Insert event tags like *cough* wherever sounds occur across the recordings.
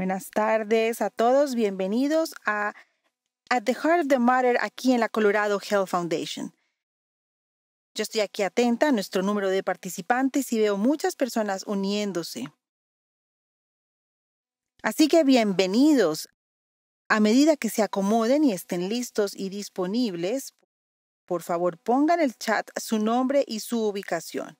Buenas tardes a todos, bienvenidos a At the Heart of the Matter aquí en la Colorado Health Foundation. Yo estoy aquí atenta a nuestro número de participantes y veo muchas personas uniéndose. Así que bienvenidos. A medida que se acomoden y estén listos y disponibles, por favor pongan en el chat su nombre y su ubicación.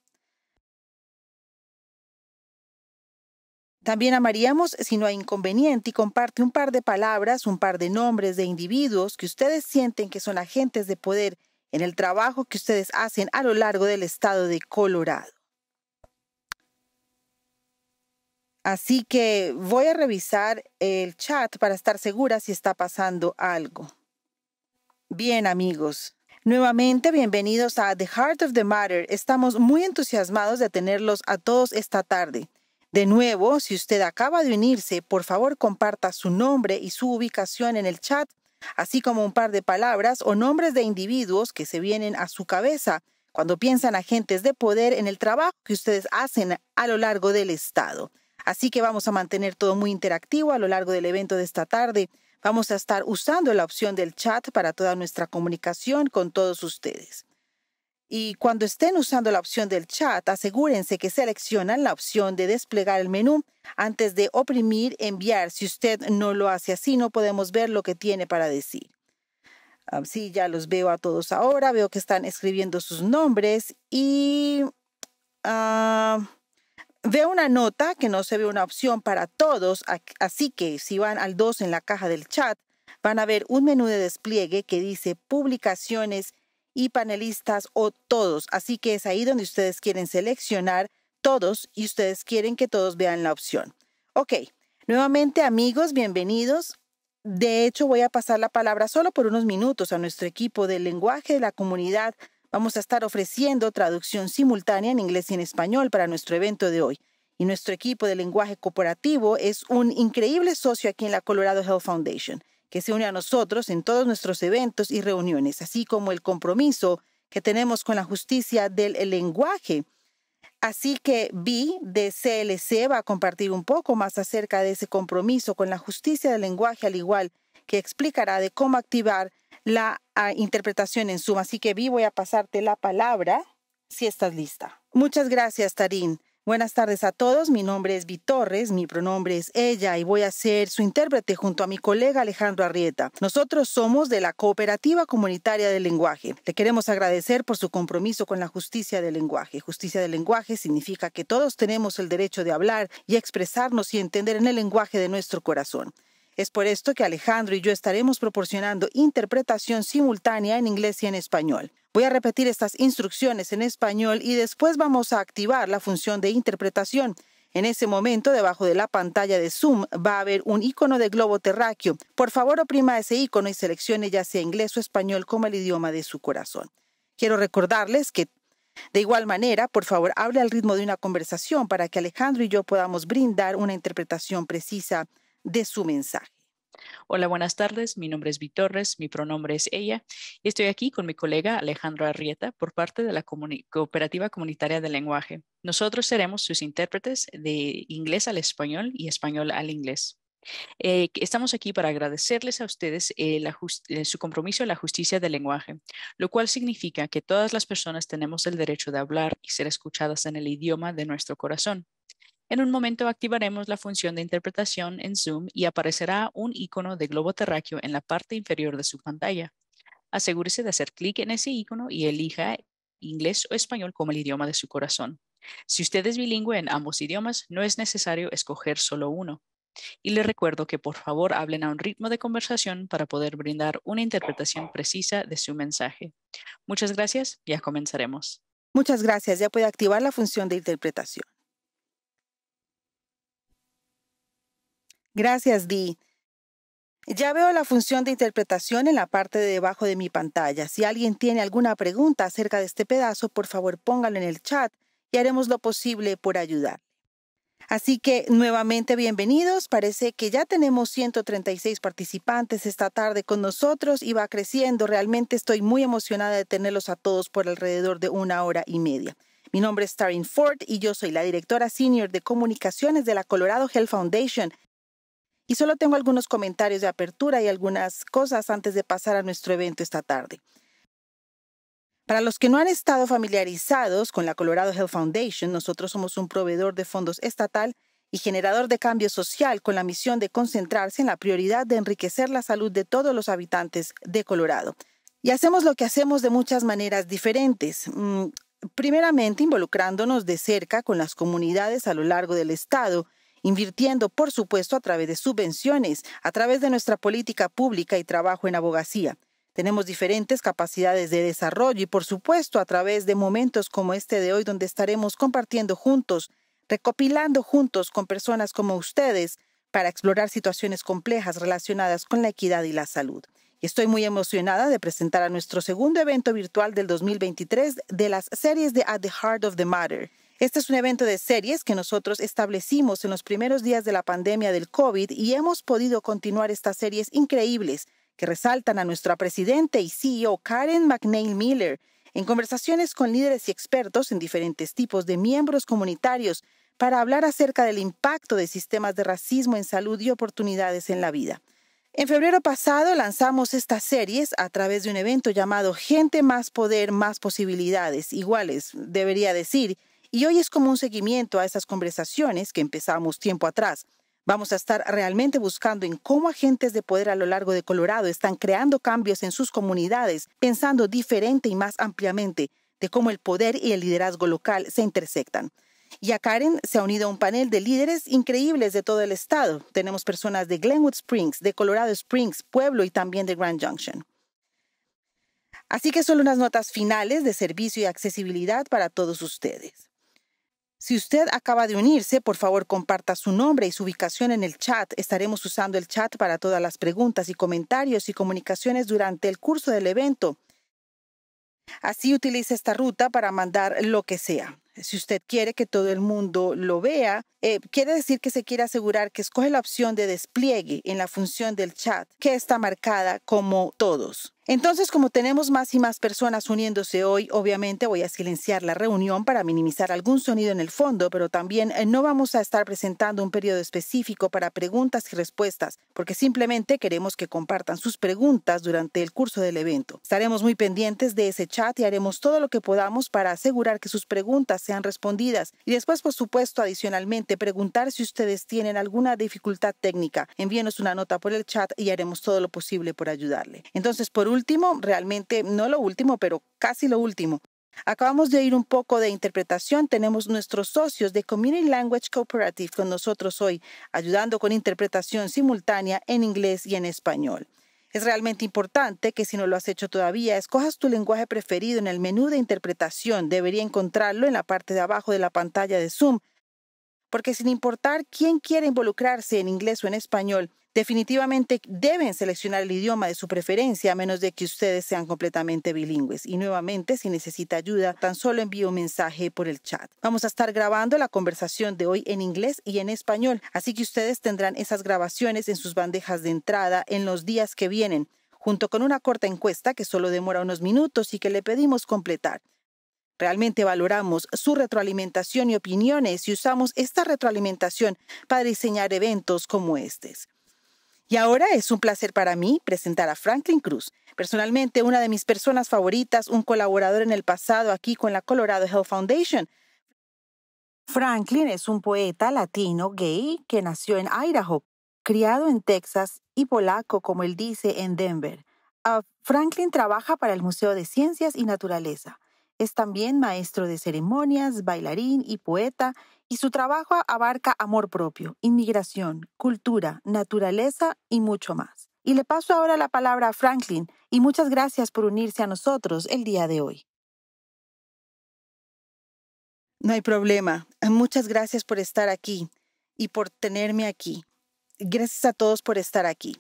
También amaríamos si no hay inconveniente y comparte un par de palabras, un par de nombres de individuos que ustedes sienten que son agentes de poder en el trabajo que ustedes hacen a lo largo del estado de Colorado. Así que voy a revisar el chat para estar segura si está pasando algo. Bien amigos, Nuevamente, bienvenidos a The Heart of the Matter. Estamos muy entusiasmados de tenerlos a todos esta tarde. De nuevo, si usted acaba de unirse, por favor comparta su nombre y su ubicación en el chat, así como un par de palabras o nombres de individuos que se vienen a su cabeza cuando piensan agentes de poder en el trabajo que ustedes hacen a lo largo del Estado. Así que vamos a mantener todo muy interactivo a lo largo del evento de esta tarde. Vamos a estar usando la opción del chat para toda nuestra comunicación con todos ustedes. Y cuando estén usando la opción del chat, asegúrense que seleccionan la opción de desplegar el menú antes de oprimir enviar. Si usted no lo hace así, no podemos ver lo que tiene para decir. Ah, sí, ya los veo a todos ahora. Veo que están escribiendo sus nombres y ah, veo una nota que no se ve una opción para todos. Así que si van al 2 en la caja del chat, van a ver un menú de despliegue que dice publicaciones y panelistas o todos. Así que es ahí donde ustedes quieren seleccionar todos y ustedes quieren que todos vean la opción. Ok, nuevamente amigos, bienvenidos. De hecho, voy a pasar la palabra solo por unos minutos a nuestro equipo de lenguaje de la comunidad. Vamos a estar ofreciendo traducción simultánea en inglés y en español para nuestro evento de hoy. Y nuestro equipo de lenguaje cooperativo es un increíble socio aquí en la Colorado Health Foundation que se une a nosotros en todos nuestros eventos y reuniones, así como el compromiso que tenemos con la justicia del lenguaje. Así que Vi de CLC va a compartir un poco más acerca de ese compromiso con la justicia del lenguaje, al igual que explicará de cómo activar la ah, interpretación en suma. Así que Vi, voy a pasarte la palabra si estás lista. Muchas gracias, Tarín. Buenas tardes a todos, mi nombre es Vitorres, mi pronombre es ella y voy a ser su intérprete junto a mi colega Alejandro Arrieta. Nosotros somos de la Cooperativa Comunitaria del Lenguaje. Le queremos agradecer por su compromiso con la justicia del lenguaje. Justicia del lenguaje significa que todos tenemos el derecho de hablar y expresarnos y entender en el lenguaje de nuestro corazón. Es por esto que Alejandro y yo estaremos proporcionando interpretación simultánea en inglés y en español. Voy a repetir estas instrucciones en español y después vamos a activar la función de interpretación. En ese momento, debajo de la pantalla de Zoom va a haber un icono de globo terráqueo. Por favor, oprima ese icono y seleccione ya sea inglés o español como el idioma de su corazón. Quiero recordarles que, de igual manera, por favor, hable al ritmo de una conversación para que Alejandro y yo podamos brindar una interpretación precisa de su mensaje. Hola, buenas tardes. Mi nombre es Vitorres, mi pronombre es ella. Y estoy aquí con mi colega Alejandro Arrieta por parte de la Cooperativa Comunitaria del Lenguaje. Nosotros seremos sus intérpretes de inglés al español y español al inglés. Eh, estamos aquí para agradecerles a ustedes eh, eh, su compromiso a la justicia del lenguaje, lo cual significa que todas las personas tenemos el derecho de hablar y ser escuchadas en el idioma de nuestro corazón. En un momento activaremos la función de interpretación en Zoom y aparecerá un icono de globo terráqueo en la parte inferior de su pantalla. Asegúrese de hacer clic en ese icono y elija inglés o español como el idioma de su corazón. Si usted es bilingüe en ambos idiomas, no es necesario escoger solo uno. Y le recuerdo que por favor hablen a un ritmo de conversación para poder brindar una interpretación precisa de su mensaje. Muchas gracias, ya comenzaremos. Muchas gracias, ya puede activar la función de interpretación. Gracias, Dee. Ya veo la función de interpretación en la parte de debajo de mi pantalla. Si alguien tiene alguna pregunta acerca de este pedazo, por favor póngalo en el chat y haremos lo posible por ayudar. Así que nuevamente bienvenidos. Parece que ya tenemos 136 participantes esta tarde con nosotros y va creciendo. Realmente estoy muy emocionada de tenerlos a todos por alrededor de una hora y media. Mi nombre es Taryn Ford y yo soy la directora senior de comunicaciones de la Colorado Health Foundation y solo tengo algunos comentarios de apertura y algunas cosas antes de pasar a nuestro evento esta tarde. Para los que no han estado familiarizados con la Colorado Health Foundation, nosotros somos un proveedor de fondos estatal y generador de cambio social con la misión de concentrarse en la prioridad de enriquecer la salud de todos los habitantes de Colorado. Y hacemos lo que hacemos de muchas maneras diferentes. Mm, primeramente, involucrándonos de cerca con las comunidades a lo largo del estado invirtiendo, por supuesto, a través de subvenciones, a través de nuestra política pública y trabajo en abogacía. Tenemos diferentes capacidades de desarrollo y, por supuesto, a través de momentos como este de hoy, donde estaremos compartiendo juntos, recopilando juntos con personas como ustedes para explorar situaciones complejas relacionadas con la equidad y la salud. estoy muy emocionada de presentar a nuestro segundo evento virtual del 2023 de las series de At the Heart of the Matter este es un evento de series que nosotros establecimos en los primeros días de la pandemia del COVID y hemos podido continuar estas series increíbles que resaltan a nuestra presidenta y CEO Karen McNeil Miller en conversaciones con líderes y expertos en diferentes tipos de miembros comunitarios para hablar acerca del impacto de sistemas de racismo en salud y oportunidades en la vida. En febrero pasado lanzamos estas series a través de un evento llamado Gente más Poder, más Posibilidades, iguales, debería decir, y hoy es como un seguimiento a esas conversaciones que empezamos tiempo atrás. Vamos a estar realmente buscando en cómo agentes de poder a lo largo de Colorado están creando cambios en sus comunidades, pensando diferente y más ampliamente de cómo el poder y el liderazgo local se intersectan. Y a Karen se ha unido un panel de líderes increíbles de todo el estado. Tenemos personas de Glenwood Springs, de Colorado Springs, Pueblo y también de Grand Junction. Así que solo unas notas finales de servicio y accesibilidad para todos ustedes. Si usted acaba de unirse, por favor comparta su nombre y su ubicación en el chat. Estaremos usando el chat para todas las preguntas y comentarios y comunicaciones durante el curso del evento. Así utiliza esta ruta para mandar lo que sea. Si usted quiere que todo el mundo lo vea, eh, quiere decir que se quiere asegurar que escoge la opción de despliegue en la función del chat que está marcada como todos. Entonces, como tenemos más y más personas uniéndose hoy, obviamente voy a silenciar la reunión para minimizar algún sonido en el fondo, pero también eh, no vamos a estar presentando un periodo específico para preguntas y respuestas, porque simplemente queremos que compartan sus preguntas durante el curso del evento. Estaremos muy pendientes de ese chat y haremos todo lo que podamos para asegurar que sus preguntas sean respondidas. Y después, por supuesto, adicionalmente, preguntar si ustedes tienen alguna dificultad técnica. Envíenos una nota por el chat y haremos todo lo posible por ayudarle. Entonces, por último, último, realmente no lo último, pero casi lo último. Acabamos de ir un poco de interpretación. Tenemos nuestros socios de Community Language Cooperative con nosotros hoy, ayudando con interpretación simultánea en inglés y en español. Es realmente importante que si no lo has hecho todavía, escojas tu lenguaje preferido en el menú de interpretación. Debería encontrarlo en la parte de abajo de la pantalla de Zoom, porque sin importar quién quiere involucrarse en inglés o en español, definitivamente deben seleccionar el idioma de su preferencia a menos de que ustedes sean completamente bilingües. Y nuevamente, si necesita ayuda, tan solo envíe un mensaje por el chat. Vamos a estar grabando la conversación de hoy en inglés y en español, así que ustedes tendrán esas grabaciones en sus bandejas de entrada en los días que vienen, junto con una corta encuesta que solo demora unos minutos y que le pedimos completar. Realmente valoramos su retroalimentación y opiniones y usamos esta retroalimentación para diseñar eventos como estos. Y ahora es un placer para mí presentar a Franklin Cruz, personalmente una de mis personas favoritas, un colaborador en el pasado aquí con la Colorado Health Foundation. Franklin es un poeta latino gay que nació en Idaho, criado en Texas y polaco, como él dice, en Denver. Ah, Franklin trabaja para el Museo de Ciencias y Naturaleza. Es también maestro de ceremonias, bailarín y poeta, y su trabajo abarca amor propio, inmigración, cultura, naturaleza y mucho más. Y le paso ahora la palabra a Franklin, y muchas gracias por unirse a nosotros el día de hoy. No hay problema. Muchas gracias por estar aquí y por tenerme aquí. Gracias a todos por estar aquí.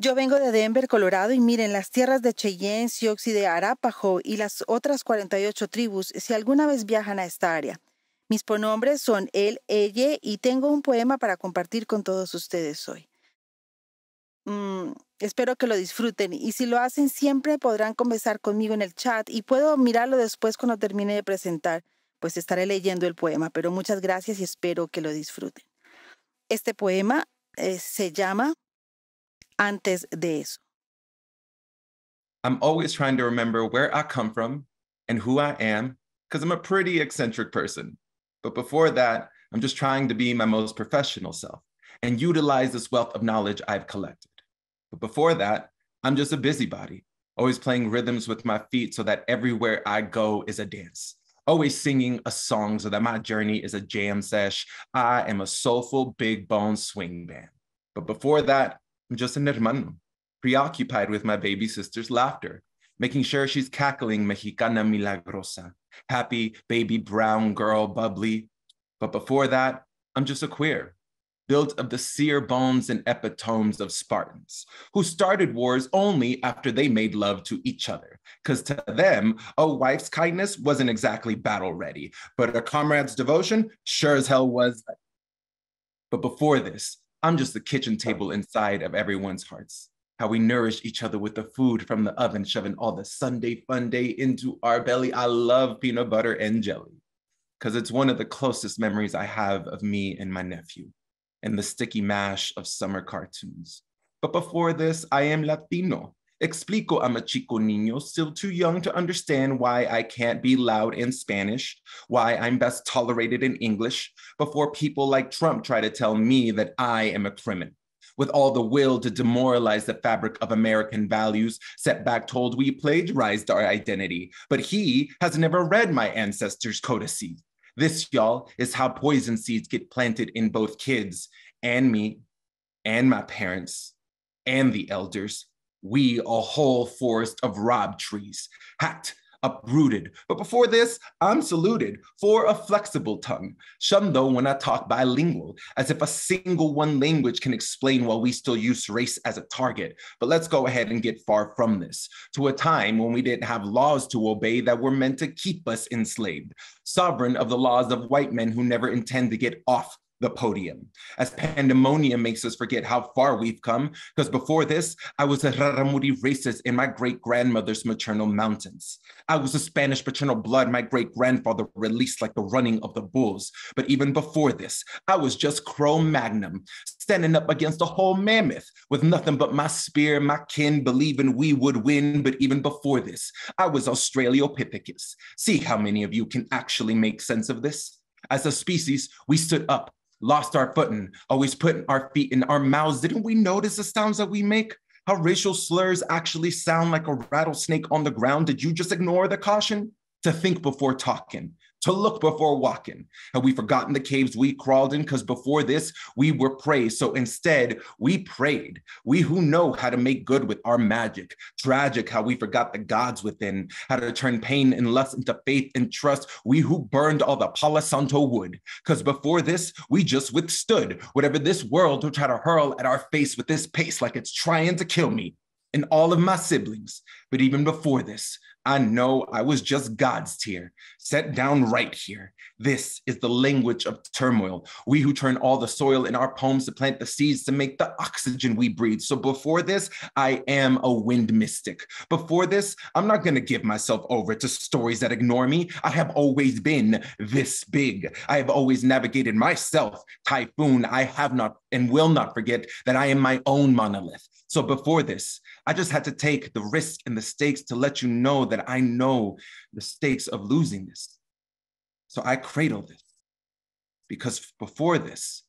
Yo vengo de Denver, Colorado, y miren, las tierras de Cheyenne, Sioux y de Arapaho y las otras 48 tribus, si alguna vez viajan a esta área. Mis pronombres son él, ella, y tengo un poema para compartir con todos ustedes hoy. Mm, espero que lo disfruten, y si lo hacen, siempre podrán conversar conmigo en el chat y puedo mirarlo después cuando termine de presentar, pues estaré leyendo el poema, pero muchas gracias y espero que lo disfruten. Este poema eh, se llama antes de eso. I'm always trying to remember where I come from and who I am, because I'm a pretty eccentric person. But before that, I'm just trying to be my most professional self and utilize this wealth of knowledge I've collected. But before that, I'm just a busybody, always playing rhythms with my feet so that everywhere I go is a dance, always singing a song so that my journey is a jam sesh. I am a soulful big bone swing band. But before that, I'm just an hermano, preoccupied with my baby sister's laughter, making sure she's cackling Mexicana milagrosa, happy baby brown girl bubbly. But before that, I'm just a queer, built of the sear bones and epitomes of Spartans, who started wars only after they made love to each other. Because to them, a wife's kindness wasn't exactly battle ready, but a comrade's devotion sure as hell was. But before this, I'm just the kitchen table inside of everyone's hearts. How we nourish each other with the food from the oven, shoving all the Sunday fun day into our belly. I love peanut butter and jelly because it's one of the closest memories I have of me and my nephew and the sticky mash of summer cartoons. But before this, I am Latino. Explico, I'm a chico niño, still too young to understand why I can't be loud in Spanish, why I'm best tolerated in English, before people like Trump try to tell me that I am a criminal. With all the will to demoralize the fabric of American values, Setback told we plagiarized our identity, but he has never read my ancestors' codices. This, y'all, is how poison seeds get planted in both kids and me and my parents and the elders we a whole forest of rob trees, hacked, uprooted. But before this, I'm saluted for a flexible tongue, shunned though when I talk bilingual, as if a single one language can explain why we still use race as a target. But let's go ahead and get far from this, to a time when we didn't have laws to obey that were meant to keep us enslaved, sovereign of the laws of white men who never intend to get off the podium as pandemonium makes us forget how far we've come. Because before this, I was a Raramuri racist in my great grandmother's maternal mountains. I was a Spanish paternal blood my great grandfather released like the running of the bulls. But even before this, I was just Chrome Magnum, standing up against a whole mammoth with nothing but my spear, my kin, believing we would win. But even before this, I was Australopithecus. See how many of you can actually make sense of this? As a species, we stood up lost our footing, always putting our feet in our mouths. Didn't we notice the sounds that we make? How racial slurs actually sound like a rattlesnake on the ground? Did you just ignore the caution? To think before talking to look before walking. Have we forgotten the caves we crawled in? Because before this, we were praised. So instead, we prayed. We who know how to make good with our magic. Tragic how we forgot the gods within, how to turn pain and lust into faith and trust. We who burned all the Palo Santo wood. Because before this, we just withstood whatever this world will try to hurl at our face with this pace like it's trying to kill me and all of my siblings. But even before this, I know I was just God's tear, set down right here. This is the language of turmoil. We who turn all the soil in our poems to plant the seeds to make the oxygen we breathe. So before this, I am a wind mystic. Before this, I'm not going to give myself over to stories that ignore me. I have always been this big. I have always navigated myself, typhoon. I have not and will not forget that I am my own monolith. So before this, I just had to take the risk and the stakes to let you know that I know the stakes of losing this. So I cradle this because before this,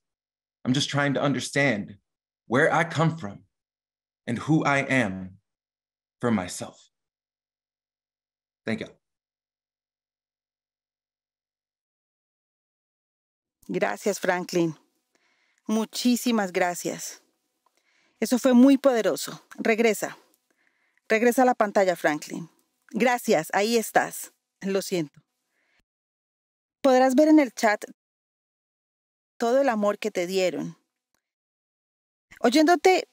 I'm just trying to understand where I come from and who I am for myself. Thank you. Gracias, Franklin. Muchísimas gracias. Eso fue muy poderoso. Regresa. Regresa a la pantalla, Franklin. Gracias, ahí estás. Lo siento. Podrás ver en el chat todo el amor que te dieron. Oyéndote,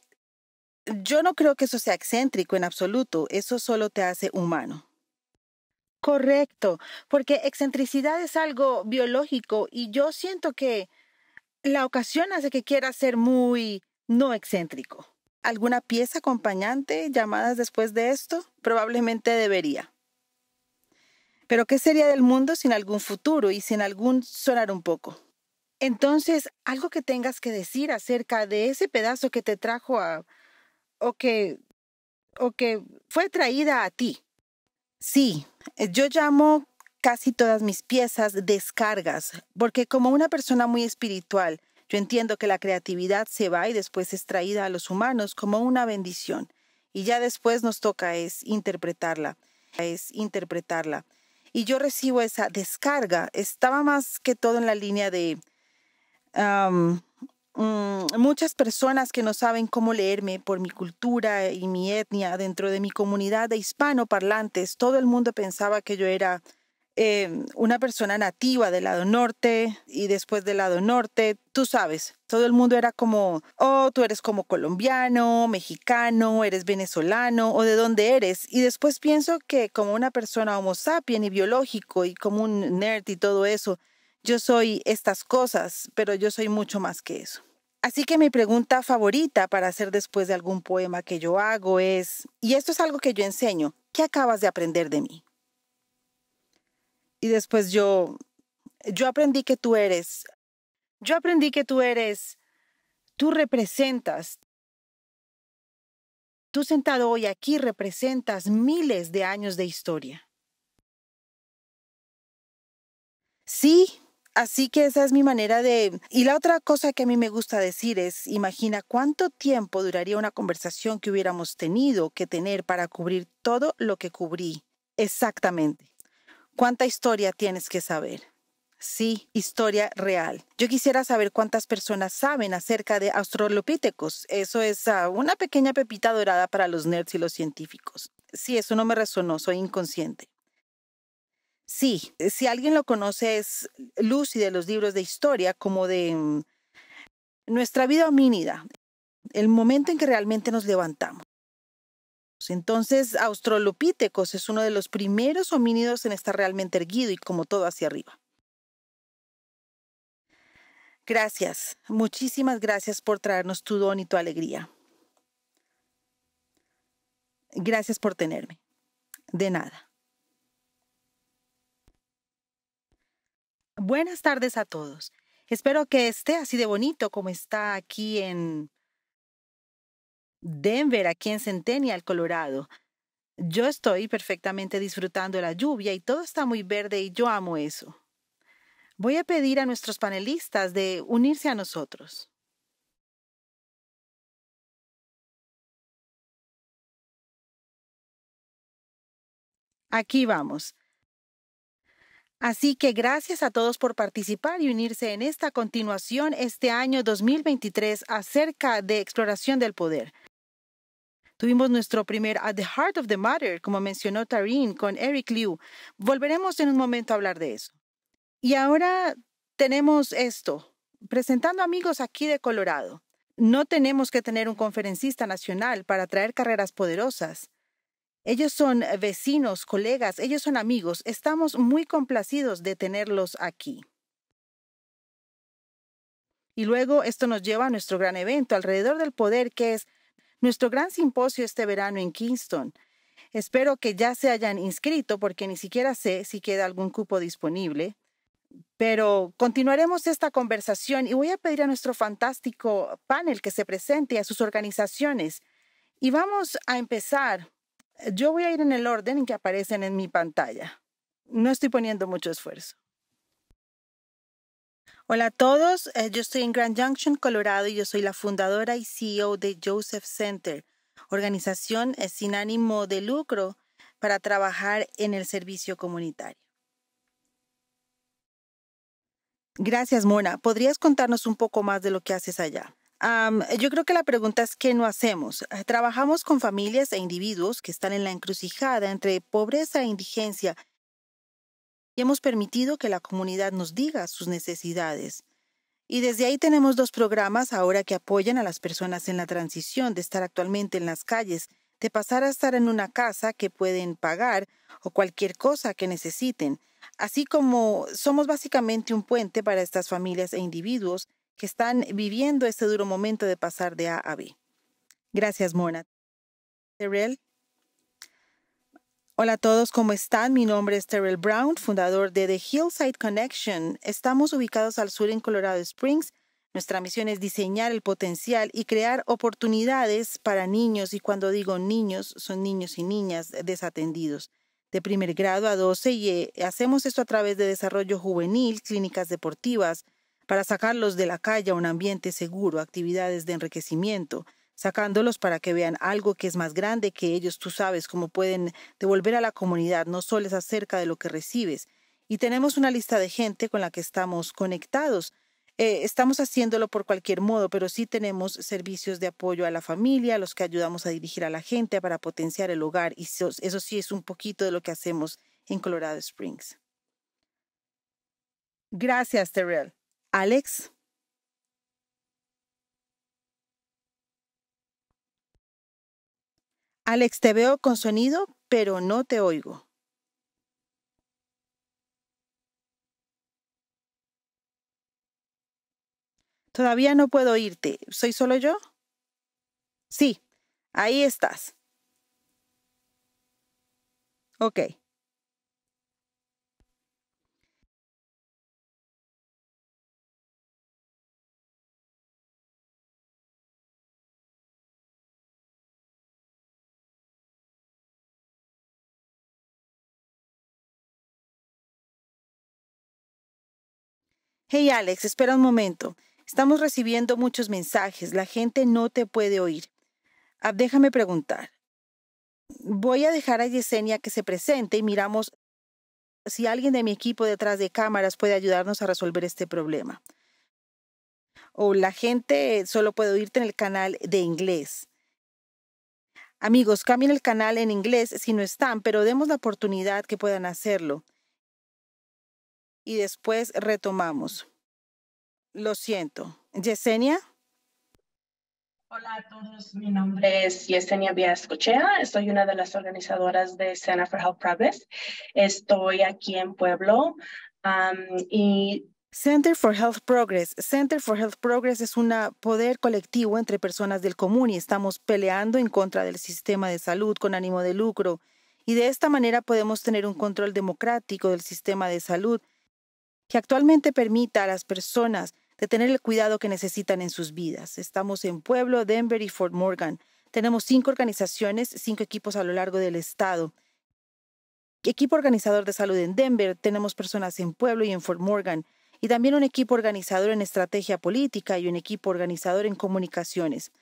yo no creo que eso sea excéntrico en absoluto, eso solo te hace humano. Correcto, porque excentricidad es algo biológico y yo siento que la ocasión hace que quiera ser muy no excéntrico. ¿Alguna pieza acompañante llamadas después de esto? Probablemente debería. Pero ¿qué sería del mundo sin algún futuro y sin algún sonar un poco? Entonces, algo que tengas que decir acerca de ese pedazo que te trajo a... o que... o que fue traída a ti. Sí, eh, yo llamo casi todas mis piezas descargas, porque como una persona muy espiritual, yo entiendo que la creatividad se va y después es traída a los humanos como una bendición, y ya después nos toca es interpretarla, es interpretarla. Y yo recibo esa descarga, estaba más que todo en la línea de mm, muchas personas que no saben cómo leerme por mi cultura y mi etnia dentro de mi comunidad de hispanoparlantes, todo el mundo pensaba que yo era Em, una persona nativa del lado norte y después del lado norte, tú sabes, todo el mundo era como, oh, tú eres como colombiano, mexicano, eres venezolano o de dónde eres. Y después pienso que como una persona homo sapien y biológico y como un nerd y todo eso, yo soy estas cosas, pero yo soy mucho más que eso. Así que mi pregunta favorita para hacer después de algún poema que yo hago es, y esto es algo que yo enseño, ¿qué acabas de aprender de mí? Y después yo, yo aprendí que tú eres, yo aprendí que tú eres, tú representas, tú sentado hoy aquí representas miles de años de historia. Sí, así que esa es mi manera de... Y la otra cosa que a mí me gusta decir es, imagina cuánto tiempo duraría una conversación que hubiéramos tenido que tener para cubrir todo lo que cubrí exactamente. ¿Cuánta historia tienes que saber? Sí, historia real. Yo quisiera saber cuántas personas saben acerca de Australopithecus. Eso es ah, una pequeña pepita dorada para los nerds y los científicos. Sí, eso no me resonó, soy inconsciente. Sí, si alguien lo conoce es Lucy de los libros de historia, como de mm, nuestra vida homínida, el momento en que realmente nos levantamos. Pues, entonces, Australopithecus es uno de los primeros homínidos en estar realmente erguido y como todo hacia arriba. Gracias, muchísimas gracias por traernos tu don y tu alegría. Gracias por tenerme. De nada. Buenas tardes a todos. Espero que esté así de bonito como está aquí en Denver, aquí en Centennial, Colorado. Yo estoy perfectamente disfrutando la lluvia y todo está muy verde y yo amo eso. Voy a pedir a nuestros panelistas de unirse a nosotros. Aquí vamos. Así que gracias a todos por participar y unirse en esta continuación este año 2023 acerca de exploración del poder. Tuvimos nuestro primer At ah, the Heart of the Matter, como mencionó Tareen, con Eric Liu. Volveremos en un momento a hablar de eso. Y ahora tenemos esto, presentando amigos aquí de Colorado. No tenemos que tener un conferencista nacional para traer carreras poderosas. Ellos son vecinos, colegas, ellos son amigos. Estamos muy complacidos de tenerlos aquí. Y luego esto nos lleva a nuestro gran evento alrededor del poder que es nuestro gran simposio este verano en Kingston. Espero que ya se hayan inscrito porque ni siquiera sé si queda algún cupo disponible. Pero continuaremos esta conversación y voy a pedir a nuestro fantástico panel que se presente a sus organizaciones. Y vamos a empezar. Yo voy a ir en el orden en que aparecen en mi pantalla. No estoy poniendo mucho esfuerzo. Hola a todos, eh, yo estoy en Grand Junction, Colorado, y yo soy la fundadora y CEO de Joseph Center, organización eh, sin ánimo de lucro para trabajar en el servicio comunitario. Gracias, Mona. ¿Podrías contarnos un poco más de lo que haces allá? yo creo que la pregunta es qué no hacemos. Eh, trabajamos con familias e individuos que están en la encrucijada entre pobreza e indigencia y hemos permitido que la comunidad nos diga sus necesidades. Y desde ahí tenemos dos programas ahora que apoyan a las personas en la transición de estar actualmente en las calles, de pasar a estar en una casa que pueden pagar o cualquier cosa que necesiten, así como somos básicamente un puente para estas familias e individuos que están viviendo este duro momento de pasar de A a B. Gracias, Mona. Hola a todos, ¿cómo están? Mi nombre es Terrell Brown, fundador de The Hillside Connection. Estamos ubicados al sur en Colorado Springs. Nuestra misión es diseñar el potencial y crear oportunidades para niños, y cuando digo niños, son niños y niñas desatendidos, de primer grado a 12, y eh, hacemos esto a través de desarrollo juvenil, clínicas deportivas, para sacarlos de la calle a un ambiente seguro, actividades de enriquecimiento, sacándolos para que vean algo que es más grande que ellos, tú sabes cómo pueden devolver a la comunidad no solo es acerca de lo que recibes. Y tenemos una lista de gente con la que estamos conectados. Eh, estamos haciéndolo por cualquier modo, pero sí tenemos servicios de apoyo a la familia, los que ayudamos a dirigir a la gente para potenciar el hogar, y eso, eso sí es un poquito de lo que hacemos en Colorado Springs. Gracias, Terrell. Alex. Alex, te veo con sonido, pero no te oigo. Todavía no puedo oírte. ¿Soy solo yo? Sí, ahí estás. Ok. Hey Alex, espera un momento. Estamos recibiendo muchos mensajes. La gente no te puede oír. Ah, déjame preguntar. Voy a dejar a Yesenia que se presente y miramos si alguien de mi equipo detrás de cámaras puede ayudarnos a resolver este problema. O la gente solo puede oírte en el canal de inglés. Amigos, cambien el canal en inglés si no están, pero demos la oportunidad que puedan hacerlo y después retomamos. Lo siento. Yesenia. Hola a todos, mi nombre es Yesenia Cochea soy una de las organizadoras de Center for Health Progress. Estoy aquí en Pueblo y Center for Health Progress. Center for Health Progress es un poder colectivo entre personas del común y estamos peleando en contra del sistema de salud con ánimo de lucro. Y de esta manera podemos tener un control democrático del sistema de salud que actualmente permita a las personas de tener el cuidado que necesitan en sus vidas. Estamos en Pueblo, Denver y Fort Morgan. Tenemos cinco organizaciones, cinco equipos a lo largo del estado. Equipo organizador de salud en Denver, tenemos personas en Pueblo y en Fort Morgan, y también un equipo organizador en estrategia política y un equipo organizador en comunicaciones.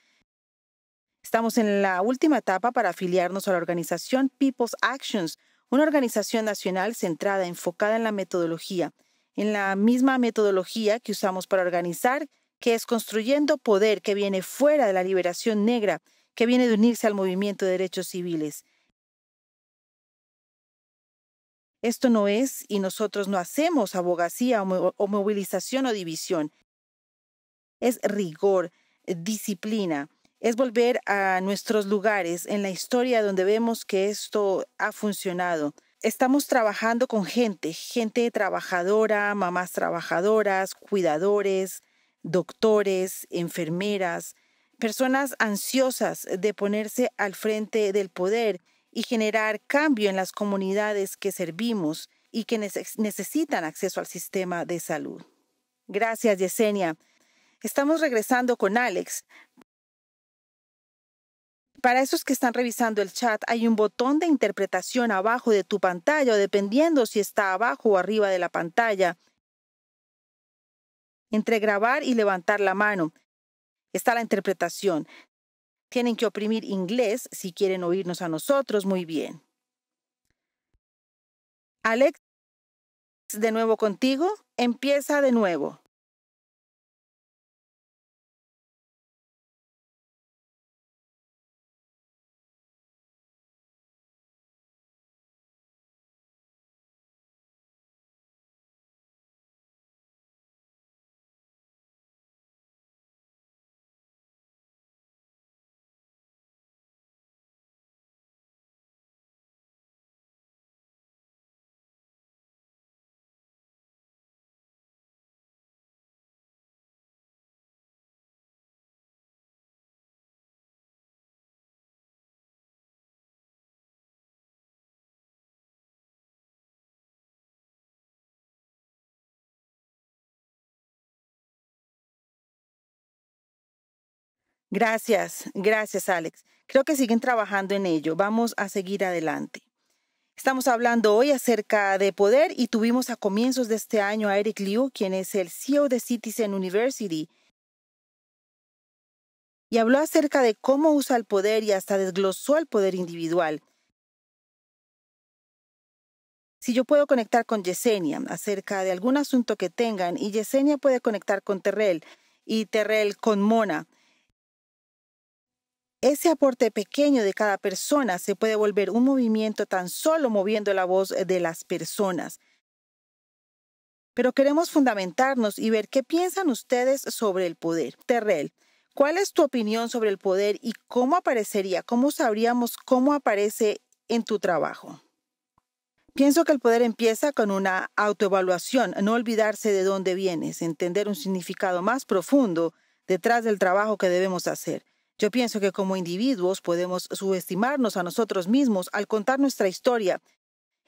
Estamos en la última etapa para afiliarnos a la organización People's Actions, una organización nacional centrada, enfocada en la metodología, en la misma metodología que usamos para organizar, que es construyendo poder que viene fuera de la liberación negra, que viene de unirse al movimiento de derechos civiles. Esto no es, y nosotros no hacemos abogacía o movilización o división. Es rigor, disciplina, es volver a nuestros lugares en la historia donde vemos que esto ha funcionado estamos trabajando con gente, gente trabajadora, mamás trabajadoras, cuidadores, doctores, enfermeras, personas ansiosas de ponerse al frente del poder y generar cambio en las comunidades que servimos y que necesitan acceso al sistema de salud. Gracias, Yesenia. Estamos regresando con Alex para esos que están revisando el chat, hay un botón de interpretación abajo de tu pantalla, o dependiendo si está abajo o arriba de la pantalla, entre grabar y levantar la mano. Está la interpretación. Tienen que oprimir inglés si quieren oírnos a nosotros muy bien. Alex, de nuevo contigo, empieza de nuevo. Gracias, gracias Alex. Creo que siguen trabajando en ello. Vamos a seguir adelante. Estamos hablando hoy acerca de poder y tuvimos a comienzos de este año a Eric Liu, quien es el CEO de Citizen University, y habló acerca de cómo usa el poder y hasta desglosó el poder individual. Si yo puedo conectar con Yesenia acerca de algún asunto que tengan y Yesenia puede conectar con Terrell y Terrell con Mona, ese aporte pequeño de cada persona se puede volver un movimiento tan solo moviendo la voz eh, de las personas. Pero queremos fundamentarnos y ver qué piensan ustedes sobre el poder. Terrell, ¿cuál es tu opinión sobre el poder y cómo aparecería, cómo sabríamos cómo aparece en tu trabajo? Pienso que el poder empieza con una autoevaluación, no olvidarse de dónde vienes, entender un significado más profundo detrás del trabajo que debemos hacer. Yo pienso que como individuos podemos subestimarnos a nosotros mismos al contar nuestra historia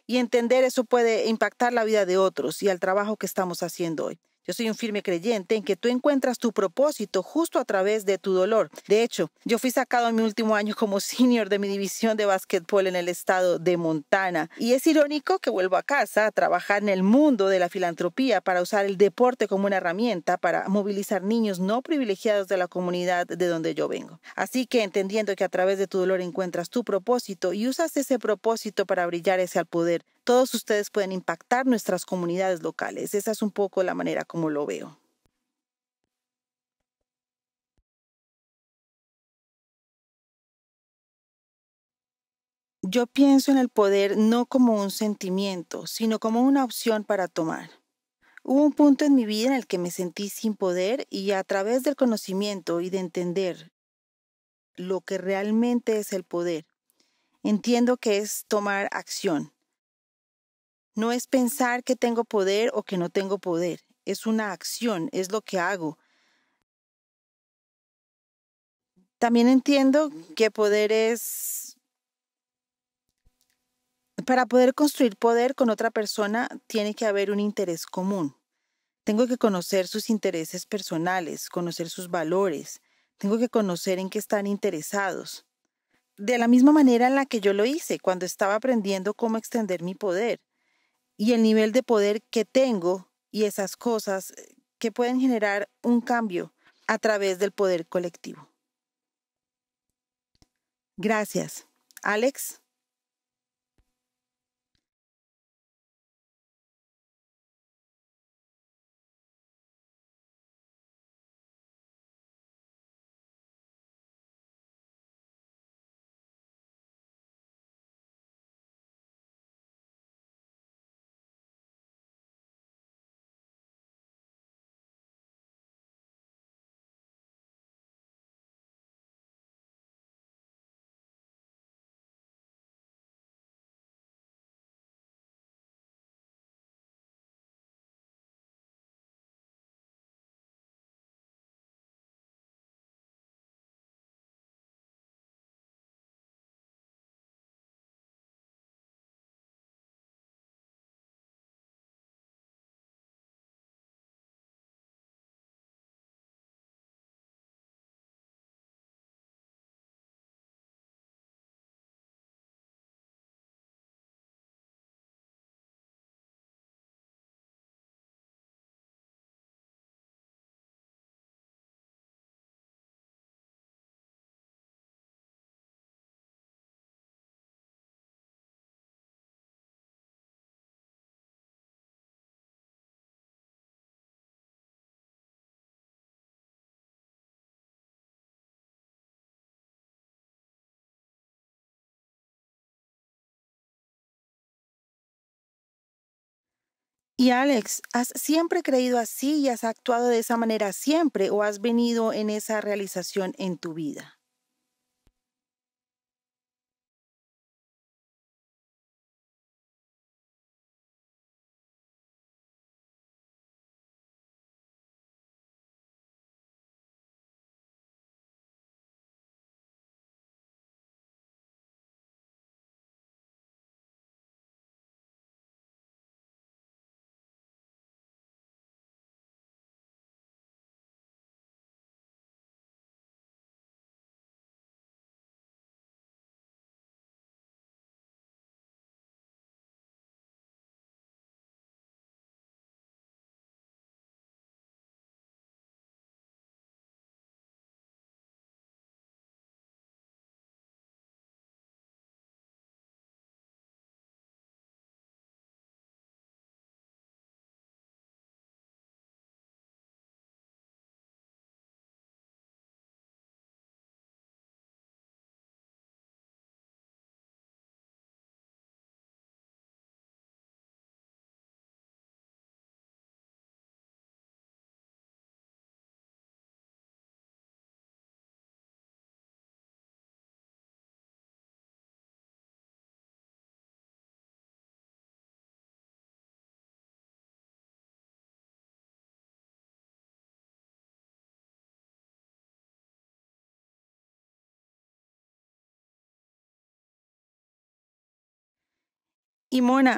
y entender eso puede impactar la vida de otros y al trabajo que estamos haciendo hoy. Yo soy un firme creyente en que tú encuentras tu propósito justo a través de tu dolor. De hecho, yo fui sacado en mi último año como *laughs* senior de mi división de básquetbol en el estado de Montana. Y es irónico que vuelvo a casa a trabajar en el mundo de la filantropía para usar el deporte como una herramienta para movilizar niños no privilegiados de la comunidad de donde yo vengo. Así que entendiendo que a través de tu dolor encuentras tu propósito y usas ese propósito para brillar ese al poder, todos ustedes pueden impactar nuestras comunidades locales. Esa es un poco la manera como como lo veo. Yo pienso en el poder no como un sentimiento, sino como una opción para tomar. Hubo un punto en mi vida en el que me sentí sin poder y a través del conocimiento y de entender lo que realmente es el poder, entiendo que es tomar acción. No es pensar que tengo poder o que no tengo poder, es una acción, es lo que hago. También entiendo que poder es... Para poder construir poder con otra persona tiene que haber un interés común. Tengo que conocer sus intereses personales, conocer sus valores, tengo que conocer en qué están interesados. De la misma manera en la que yo lo hice cuando estaba aprendiendo cómo extender mi poder y el nivel de poder que tengo y esas cosas eh, que pueden generar un cambio a través del poder colectivo. Gracias. Alex. Y Alex, ¿has siempre creído así y has actuado de esa manera siempre o has venido en esa realización en tu vida?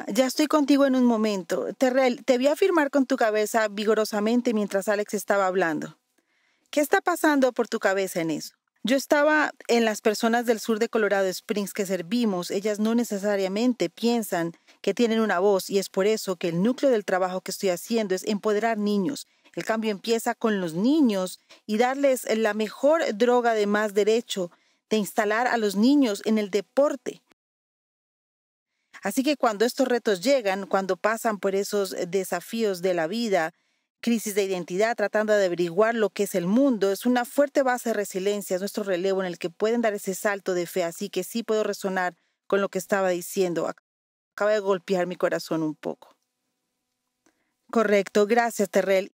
ya estoy contigo en un momento. Terrell, te vi afirmar con tu cabeza vigorosamente mientras Alex estaba hablando. ¿Qué está pasando por tu cabeza en eso? Yo estaba en las personas del sur de Colorado Springs que servimos, ellas no necesariamente piensan que tienen una voz y es por eso que el núcleo del trabajo que estoy haciendo es empoderar niños. El cambio empieza con los niños y darles la mejor droga de más derecho, de instalar a los niños en el deporte. Así que cuando estos retos llegan, cuando pasan por esos eh, desafíos de la vida, crisis de identidad, tratando de averiguar lo que es el mundo, es una fuerte base de resiliencia, es nuestro relevo en el que pueden dar ese salto de fe. Así que sí puedo resonar con lo que estaba diciendo. Acaba de golpear mi corazón un poco. Correcto, gracias Terrell.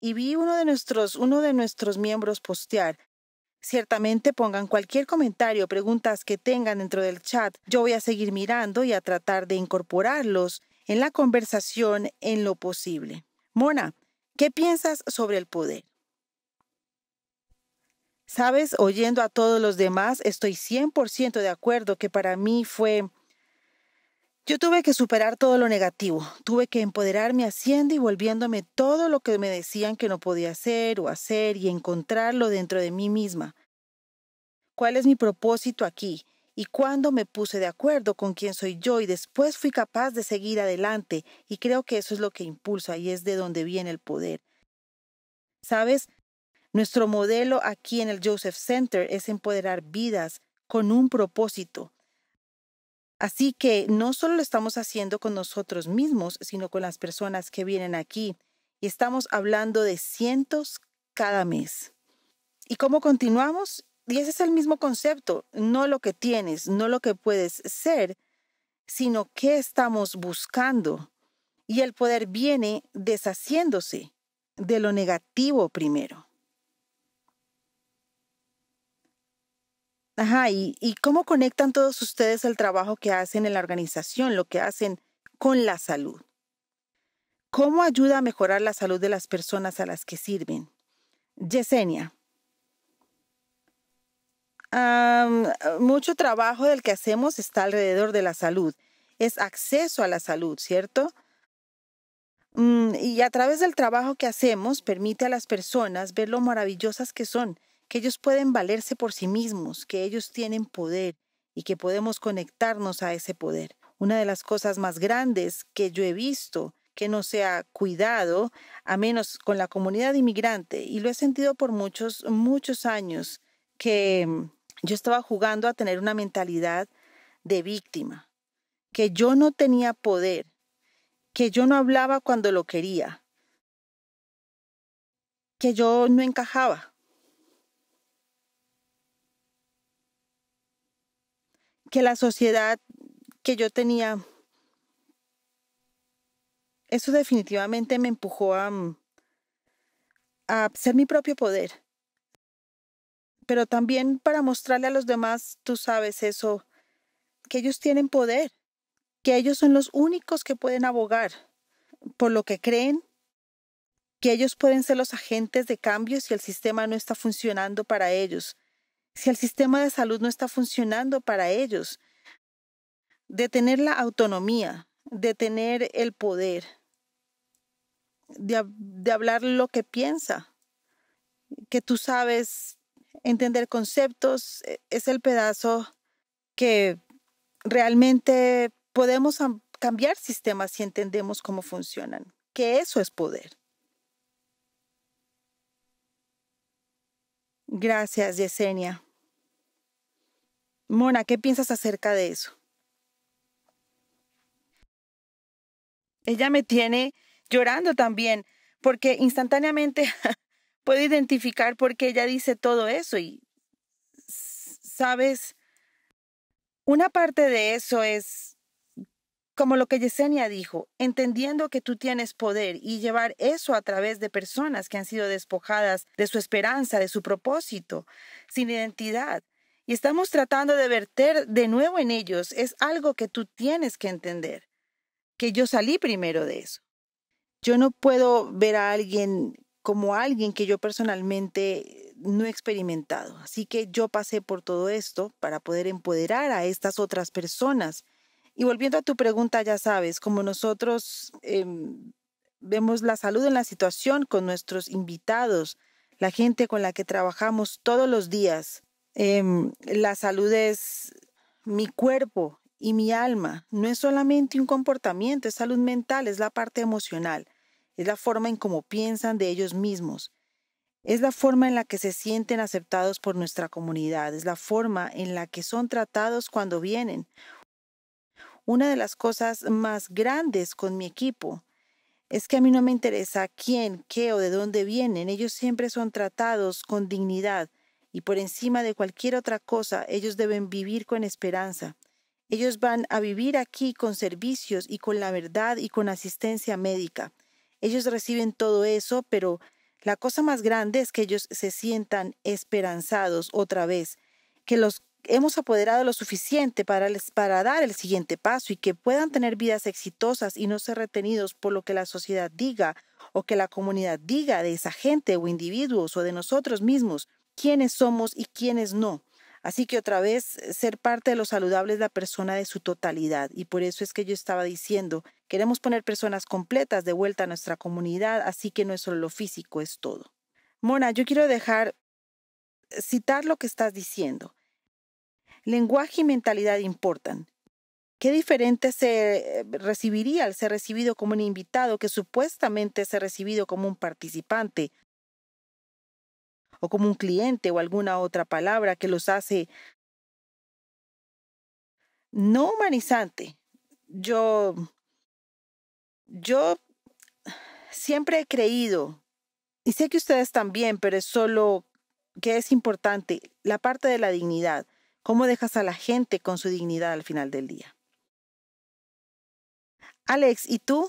Y vi uno de nuestros, uno de nuestros miembros postear Ciertamente pongan cualquier comentario, o preguntas que tengan dentro del chat. Yo voy a seguir mirando y a tratar de incorporarlos en la conversación en lo posible. Mona, ¿qué piensas sobre el poder? Sabes, oyendo a todos los demás, estoy 100% de acuerdo que para mí fue yo tuve que superar todo lo negativo, tuve que empoderarme haciendo y volviéndome todo lo que me decían que no podía hacer o hacer y encontrarlo dentro de mí misma. ¿Cuál es mi propósito aquí? Y cuándo me puse de acuerdo con quién soy yo y después fui capaz de seguir adelante, y creo que eso es lo que impulsa y es de donde viene el poder. ¿Sabes? Nuestro modelo aquí en el Joseph Center es empoderar vidas con un propósito, Así que no solo lo estamos haciendo con nosotros mismos, sino con las personas que vienen aquí. Y estamos hablando de cientos cada mes. ¿Y cómo continuamos? Y ese es el mismo concepto, no lo que tienes, no lo que puedes ser, sino qué estamos buscando. Y el poder viene deshaciéndose de lo negativo primero. Ajá, y, cómo conectan todos ustedes el trabajo que hacen en la organización, lo que hacen con la salud. ¿Cómo ayuda a mejorar la salud de las personas a las que sirven? Yesenia. mucho trabajo del que hacemos está alrededor de la salud. Es acceso a la salud, ¿cierto? Mm, y a través del trabajo que hacemos permite a las personas ver lo maravillosas que son que ellos pueden valerse por sí mismos, que ellos tienen poder y que podemos conectarnos a ese poder. Una de las cosas más grandes que yo he visto que no se ha cuidado, a menos con la comunidad inmigrante, y lo he sentido por muchos, muchos años, que mm, yo estaba jugando a tener una mentalidad de víctima, que yo no tenía poder, que yo no hablaba cuando lo quería, que yo no encajaba, que la sociedad que yo tenía, eso definitivamente me empujó a, mm, a ser mi propio poder. Pero también para mostrarle a los demás, tú sabes eso, que ellos tienen poder, que ellos son los únicos que pueden abogar por lo que creen, que ellos pueden ser los agentes de cambio si el sistema no está funcionando para ellos, si el sistema de salud no está funcionando para ellos. De tener la autonomía, de tener el poder, de, hablar lo que piensa, que tú sabes entender conceptos, e-, es el pedazo que realmente podemos cambiar sistemas si entendemos cómo funcionan, que eso es poder. Gracias, Yesenia. Mona, ¿qué piensas acerca de eso? Ella me tiene llorando también, porque instantáneamente *laughs* puedo identificar por qué ella dice todo eso y, sabes, una parte de eso es como lo que Yesenia dijo, entendiendo que tú tienes poder y llevar eso a través de personas que han sido despojadas de su esperanza, de su propósito, sin identidad. Y estamos tratando de verter de nuevo en ellos. Es algo que tú tienes que entender, que yo salí primero de eso. Yo no puedo ver a alguien como alguien que yo personalmente no he experimentado. Así que yo pasé por todo esto para poder empoderar a estas otras personas. Y volviendo a tu pregunta, ya sabes, como nosotros em, vemos la salud en la situación con nuestros invitados, la gente con la que trabajamos todos los días, Em, la salud es mi cuerpo y mi alma. No es solamente un comportamiento, es salud mental, es la parte emocional, es la forma en cómo piensan de ellos mismos, es la forma en la que se sienten aceptados por nuestra comunidad, es la forma en la que son tratados cuando vienen. Una de las cosas más grandes con mi equipo es que a mí no me interesa quién, qué o de dónde vienen, ellos siempre son tratados con dignidad y por encima de cualquier otra cosa, ellos deben vivir con esperanza. Ellos van a vivir aquí con servicios y con la verdad y con asistencia médica. Ellos reciben todo eso, pero la cosa más grande es que ellos se sientan esperanzados otra vez, que los hemos apoderado lo suficiente para, les, para dar el siguiente paso y que puedan tener vidas exitosas y no ser retenidos por lo que la sociedad diga o que la comunidad diga de esa gente o individuos o de nosotros mismos quiénes somos y quiénes no. Así que otra vez, eh, ser parte de lo saludable es la persona de su totalidad. Y por eso es que yo estaba diciendo, queremos poner personas completas de vuelta a nuestra comunidad, así que no es solo lo físico, es todo. Mona, yo quiero dejar eh, citar lo que estás diciendo. Lenguaje y mentalidad importan. ¿Qué diferente se eh, recibiría al ser recibido como un invitado que supuestamente ser recibido como un participante o como un cliente o alguna otra palabra que los hace no humanizante. Yo, yo siempre he creído, y sé que ustedes también, pero es solo que es importante la parte de la dignidad. ¿Cómo dejas a la gente con su dignidad al final del día? Alex, ¿y tú?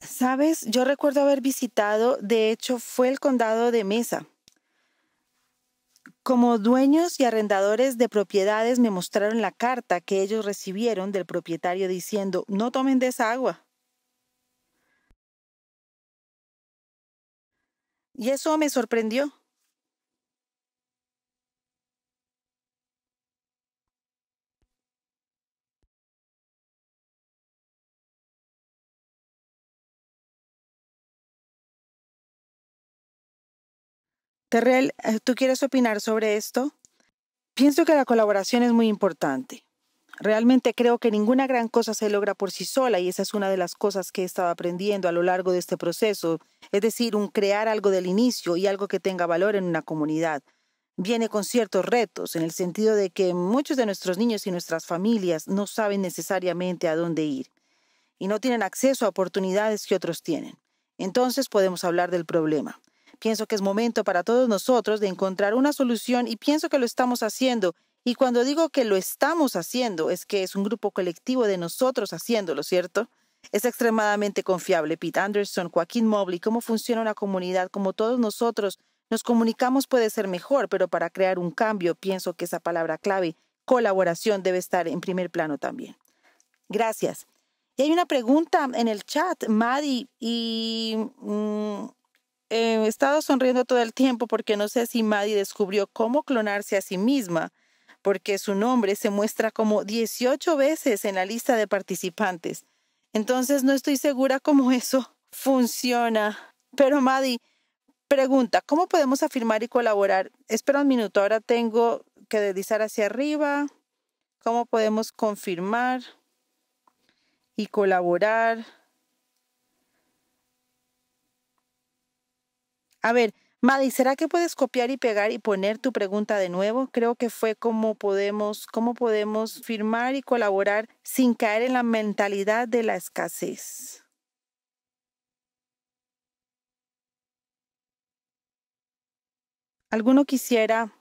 Sabes, yo recuerdo haber visitado, de hecho fue el condado de Mesa. Como dueños y arrendadores de propiedades me mostraron la carta que ellos recibieron del propietario diciendo, no tomen de esa agua. Y eso me sorprendió. Terrell, eh, ¿tú quieres opinar sobre esto? Pienso que la colaboración es muy importante. Realmente creo que ninguna gran cosa se logra por sí sola y esa es una de las cosas que he estado aprendiendo a lo largo de este proceso, es decir, un crear algo del inicio y algo que tenga valor en una comunidad. Viene con ciertos retos, en el sentido de que muchos de nuestros niños y nuestras familias no saben necesariamente a dónde ir y no tienen acceso a oportunidades que otros tienen. Entonces podemos hablar del problema. Pienso que es momento para todos nosotros de encontrar una solución y pienso que lo estamos haciendo. Y cuando digo que lo estamos haciendo, es que es un grupo colectivo de nosotros haciéndolo, ¿cierto? Es extremadamente confiable. Pete Anderson, Joaquín Mobley, cómo funciona una comunidad, como todos nosotros nos comunicamos puede ser mejor, pero para crear un cambio pienso que esa palabra clave, colaboración, debe estar en primer plano también. Gracias. Y hay una pregunta en el chat, Maddie, y mm, he estado sonriendo todo el tiempo porque no sé si Maddie descubrió cómo clonarse a sí misma, porque su nombre se muestra como 18 veces en la lista de participantes. Entonces no estoy segura cómo *laughs* eso funciona. Pero Maddie, pregunta, ¿cómo podemos afirmar y colaborar? Espera un minuto, ahora tengo que deslizar hacia arriba. ¿Cómo podemos confirmar y colaborar? A ver, Maddy, ¿será que puedes copiar y pegar y poner tu pregunta de nuevo? Creo que fue cómo podemos, cómo podemos firmar y colaborar sin caer en la mentalidad de la escasez. ¿Alguno quisiera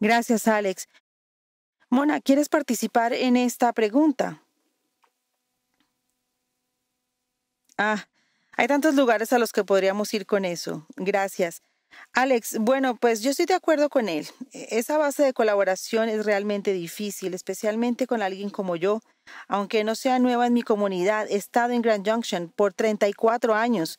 Gracias, Alex. Mona, ¿quieres participar en esta pregunta? Ah, hay tantos lugares a los que podríamos ir con eso. Gracias. Alex, bueno, pues yo estoy de acuerdo con él. E-, esa base de colaboración es realmente difícil, especialmente con alguien como yo. Aunque no sea nueva en mi comunidad, he estado en Grand Junction por 34 años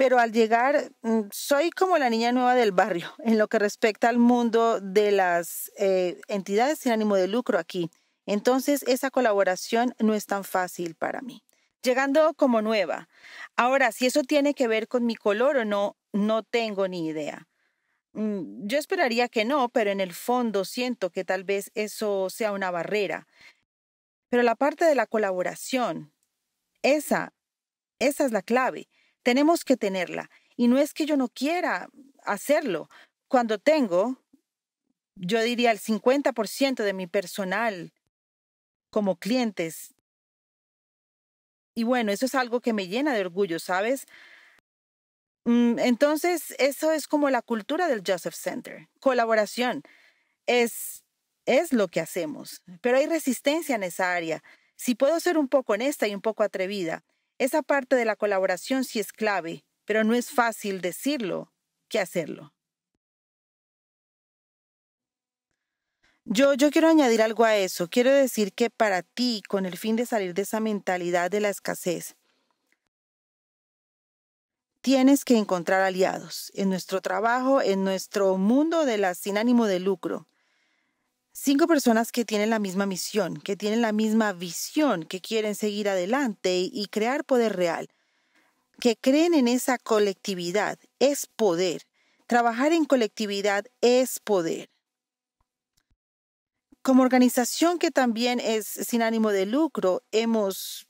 pero al llegar mm, soy como la niña nueva del barrio en lo que respecta al mundo de las eh, entidades sin ánimo de lucro aquí. Entonces esa colaboración no es tan fácil para mí. Llegando como nueva. Ahora, si eso tiene que ver con mi color o no, no tengo ni idea. Mm, yo esperaría que no, pero en el fondo siento que tal vez eso sea una barrera. Pero la parte de la colaboración, esa, esa es la clave tenemos que tenerla. Y no es que yo no quiera hacerlo. Cuando tengo, yo diría el 50% de mi personal como clientes. Y bueno, eso es algo que me llena de orgullo, ¿sabes? Mm, entonces, eso es como la cultura del Joseph Center. Colaboración es, es lo que hacemos, pero hay resistencia en esa área. Si puedo ser un poco honesta y un poco atrevida, esa parte de la colaboración sí es clave, pero no es fácil decirlo que hacerlo. Yo, yo quiero añadir algo a eso. Quiero decir que para ti, con el fin de salir de esa mentalidad de la escasez, tienes que encontrar aliados en nuestro trabajo, en nuestro mundo de la sin ánimo de lucro cinco personas que tienen la misma misión, que tienen la misma visión, que quieren seguir adelante y, crear poder real, que creen en esa colectividad, es poder. Trabajar en colectividad es poder como organización que también es sin ánimo de lucro, hemos,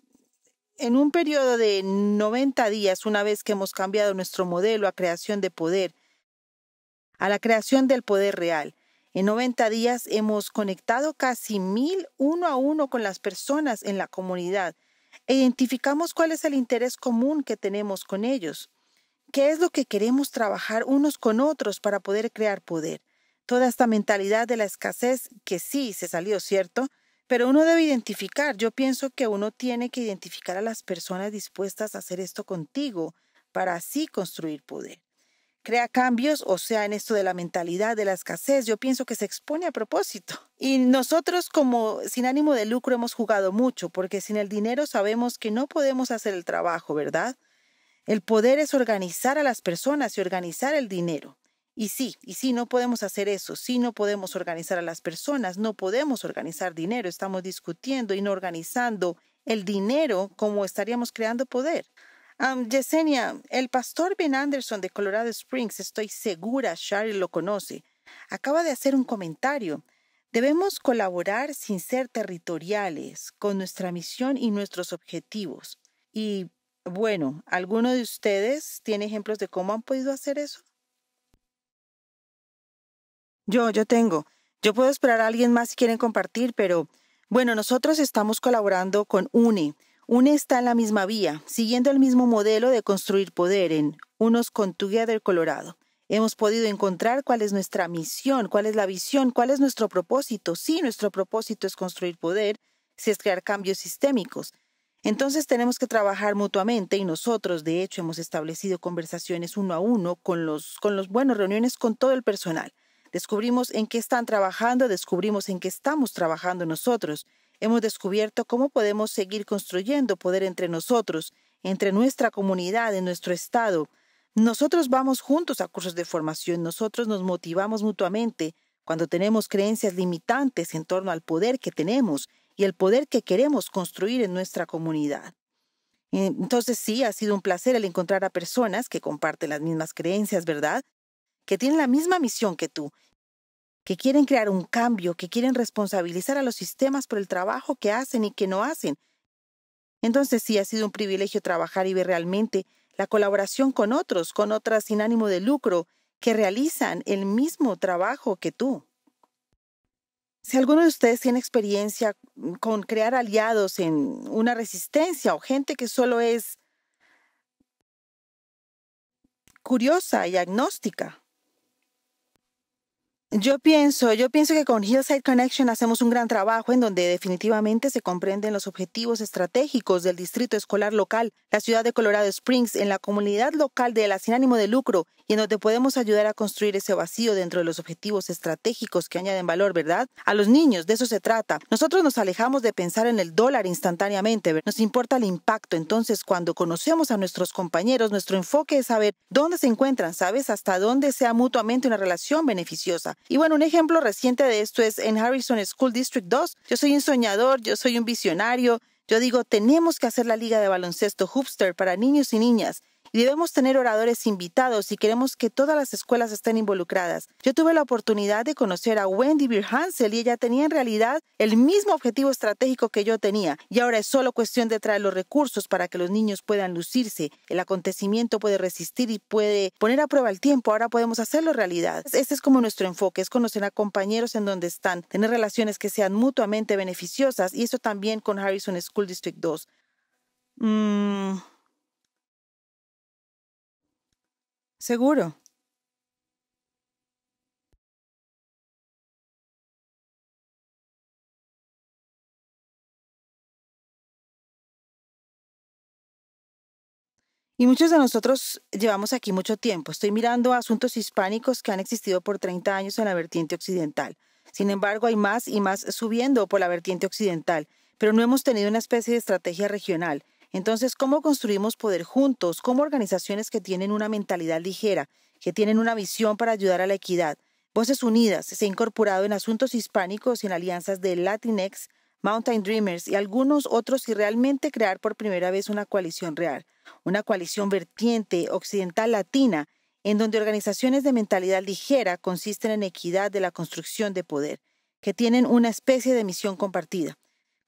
en un periodo de 90 días, una vez que hemos cambiado nuestro modelo a creación de poder, a la creación del poder real, en 90 días hemos conectado casi mil uno a uno con las personas en la comunidad e identificamos cuál es el interés común que tenemos con ellos. ¿Qué es lo que queremos trabajar unos con otros para poder crear poder? Toda esta mentalidad de la escasez que sí se salió, ¿cierto? Pero uno debe identificar. Yo pienso que uno tiene que identificar a las personas dispuestas a hacer esto contigo para así construir poder crea cambios, o sea, en esto de la mentalidad, de la escasez, yo pienso que se expone a propósito. *laughs* Y nosotros como sin ánimo de lucro hemos jugado mucho, porque sin el dinero sabemos que no podemos hacer el trabajo, ¿verdad? El poder es organizar a las personas y organizar el dinero. Y sí, y sí, no podemos hacer eso, sí, no podemos organizar a las personas, no podemos organizar dinero, estamos discutiendo y no organizando el dinero como estaríamos creando poder. Yesenia, el pastor Ben Anderson de Colorado Springs, estoy segura, Charlie lo conoce, acaba de hacer un comentario. Debemos colaborar sin ser territoriales con nuestra misión y nuestros objetivos. Y bueno, ¿alguno de ustedes tiene ejemplos de cómo han podido hacer eso? Yo, yo tengo. Yo puedo esperar a alguien más si quieren compartir, pero bueno, nosotros estamos colaborando con UNE uno está en la misma vía, siguiendo el mismo modelo de construir poder en Unos con Together Colorado. Hemos podido encontrar cuál es nuestra misión, cuál es la visión, cuál es nuestro propósito. Si nuestro propósito es construir poder, si es crear cambios sistémicos. Entonces tenemos que trabajar mutuamente y nosotros, de hecho, hemos establecido conversaciones uno a uno con los, con los, reuniones con todo el personal. Descubrimos en qué están trabajando, descubrimos en qué estamos trabajando nosotros Hemos descubierto cómo podemos seguir construyendo poder entre nosotros, entre nuestra comunidad, en nuestro Estado. Nosotros vamos juntos a cursos de formación, nosotros nos motivamos mutuamente cuando tenemos creencias limitantes en torno al poder que tenemos y el poder que queremos construir en nuestra comunidad. Entonces sí, ha sido un placer el encontrar a personas que comparten las mismas creencias, ¿verdad? Que tienen la misma misión que tú que quieren crear un cambio, que quieren responsabilizar a los sistemas por el trabajo que hacen y que no hacen. Entonces sí ha sido un privilegio trabajar y ver realmente la colaboración con otros, con otras sin ánimo de lucro, que realizan el mismo trabajo que tú. Si alguno de ustedes tiene experiencia con crear aliados en una resistencia o gente que solo es curiosa y agnóstica, yo pienso, yo pienso que con Hillside Connection hacemos un gran trabajo en donde definitivamente se comprenden los objetivos estratégicos del distrito escolar local, la ciudad de Colorado Springs, en la comunidad local de la sin ánimo de lucro y en donde podemos ayudar a construir ese vacío dentro de los objetivos estratégicos que añaden valor, ¿verdad? A los niños, de eso se trata. Nosotros nos alejamos de pensar en el dólar instantáneamente, nos importa el impacto. Entonces, cuando conocemos a nuestros compañeros, nuestro enfoque es saber dónde se encuentran, ¿sabes? Hasta dónde sea mutuamente una relación beneficiosa. Y bueno, un ejemplo reciente de esto es en Harrison School District 2. Yo soy un soñador, yo soy un visionario. Yo digo, tenemos que hacer la liga de baloncesto Hoopster para niños y niñas. Y debemos tener oradores invitados si queremos que todas las escuelas estén involucradas. Yo tuve la oportunidad de conocer a Wendy Birhansel y ella tenía en realidad el mismo objetivo estratégico que yo tenía. Y ahora es solo cuestión de traer los recursos para que los niños puedan lucirse. El acontecimiento puede resistir y puede poner a prueba el tiempo. Ahora podemos hacerlo realidad. Ese es como nuestro enfoque, es conocer a compañeros en donde están, tener relaciones que sean mutuamente beneficiosas y eso también con Harrison School District 2. Seguro. Y muchos de nosotros llevamos aquí mucho tiempo. Estoy mirando asuntos hispánicos que han existido por 30 años en la vertiente occidental. Sin embargo, hay más y más subiendo por la vertiente occidental, pero no hemos tenido una especie de estrategia regional. Entonces, ¿cómo construimos poder juntos? ¿Cómo organizaciones que tienen una mentalidad ligera, que tienen una visión para ayudar a la equidad? Voces Unidas se ha incorporado en asuntos hispánicos y en alianzas de Latinx, Mountain Dreamers y algunos otros y realmente crear por primera vez una coalición real, una coalición vertiente occidental latina, en donde organizaciones de mentalidad ligera consisten en equidad de la construcción de poder, que tienen una especie de misión compartida.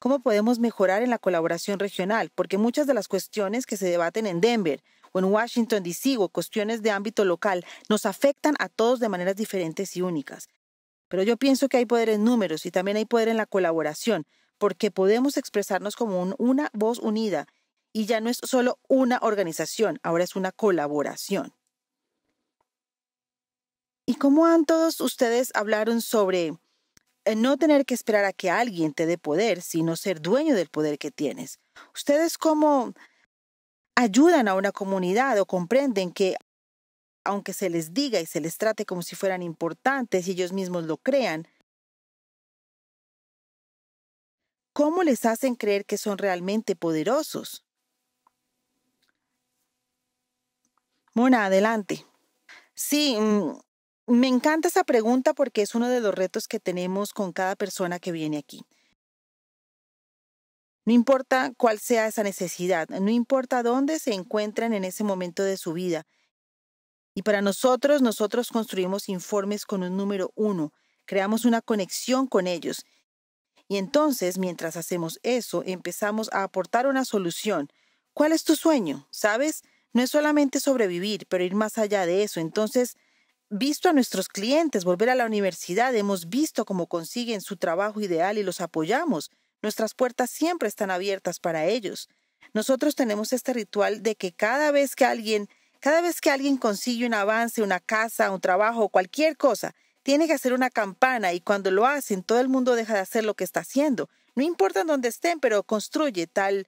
¿Cómo podemos mejorar en la colaboración regional? Porque muchas de las cuestiones que se debaten en Denver o en Washington, D.C. o cuestiones de ámbito local nos afectan a todos de maneras diferentes y únicas. Pero yo pienso que hay poder en números y también hay poder en la colaboración, porque podemos expresarnos como una voz unida y ya no es solo una organización, ahora es una colaboración. ¿Y cómo han todos ustedes hablaron sobre eh, no tener que esperar a que alguien te dé poder, sino ser dueño del poder que tienes. ¿Ustedes cómo ayudan a una comunidad o comprenden que aunque se les diga y se les trate como si fueran importantes y ellos mismos lo crean, ¿cómo les hacen creer que son realmente poderosos? Mona, adelante. Sí, mm, me encanta esa pregunta porque es uno de los retos que tenemos con cada persona que viene aquí. No importa cuál sea esa necesidad, no importa dónde se encuentran en ese momento de su vida. Y para nosotros, nosotros construimos informes con un número uno, creamos una conexión con ellos. Y entonces, mientras hacemos eso, empezamos a aportar una solución. ¿Cuál es tu sueño? ¿Sabes? No es solamente sobrevivir, pero ir más allá de eso. Entonces, visto a nuestros clientes volver a la universidad, hemos visto cómo consiguen su trabajo ideal y los apoyamos. Nuestras puertas siempre están abiertas para ellos. Nosotros tenemos este ritual de que cada vez que alguien, cada vez que alguien consigue un avance, una casa, un trabajo, cualquier cosa, tiene que hacer una campana y cuando lo hacen todo el mundo deja de hacer lo que está haciendo. No importa dónde estén, pero construye tal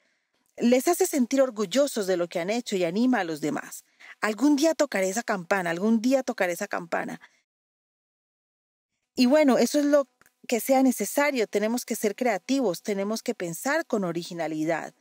les hace sentir orgullosos de lo que han hecho y anima a los demás. Algún día tocaré esa campana, algún día tocaré esa campana. Y bueno, eso es lo que sea necesario. Tenemos que ser creativos, tenemos que pensar con originalidad.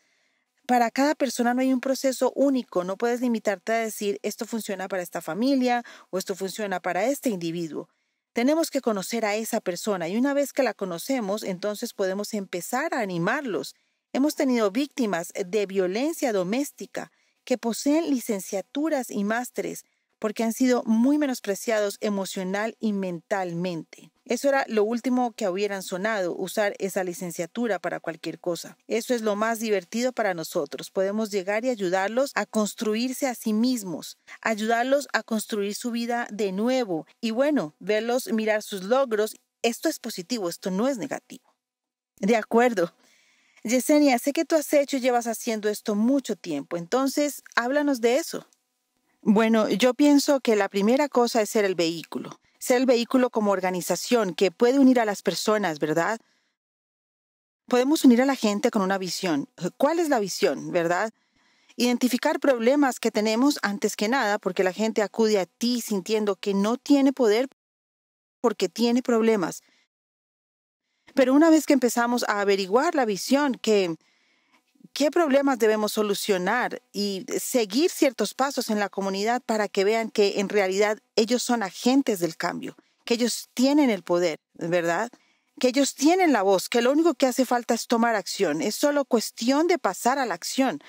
Para cada persona no hay un proceso único, no puedes limitarte a decir esto funciona para esta familia o esto funciona para este individuo. Tenemos que conocer a esa persona y una vez que la conocemos, entonces podemos empezar a animarlos. Hemos tenido víctimas de violencia doméstica que poseen licenciaturas y másteres porque han sido muy menospreciados emocional y mentalmente. Eso era lo último que hubieran sonado, usar esa licenciatura para cualquier cosa. Eso es lo más divertido para nosotros. Podemos llegar y ayudarlos a construirse a sí mismos, ayudarlos a construir su vida de nuevo y bueno, verlos mirar sus logros. Esto es positivo, esto no es negativo. De acuerdo. Yesenia, sé que tú has hecho y llevas haciendo esto mucho tiempo, entonces háblanos de eso. Bueno, yo pienso que la primera cosa es ser el vehículo, ser el vehículo como organización que puede unir a las personas, ¿verdad? Podemos unir a la gente con una visión. ¿Cuál es la visión, verdad? Identificar problemas que tenemos antes que nada, porque la gente acude a ti sintiendo que no tiene poder porque tiene problemas. Pero una vez que empezamos a averiguar la visión, qué problemas debemos solucionar y seguir ciertos pasos en la comunidad para que vean que en realidad ellos son agentes del cambio, que ellos tienen el poder, ¿verdad? Que ellos tienen la voz, que lo único que hace falta es tomar acción, es solo cuestión de pasar a la acción.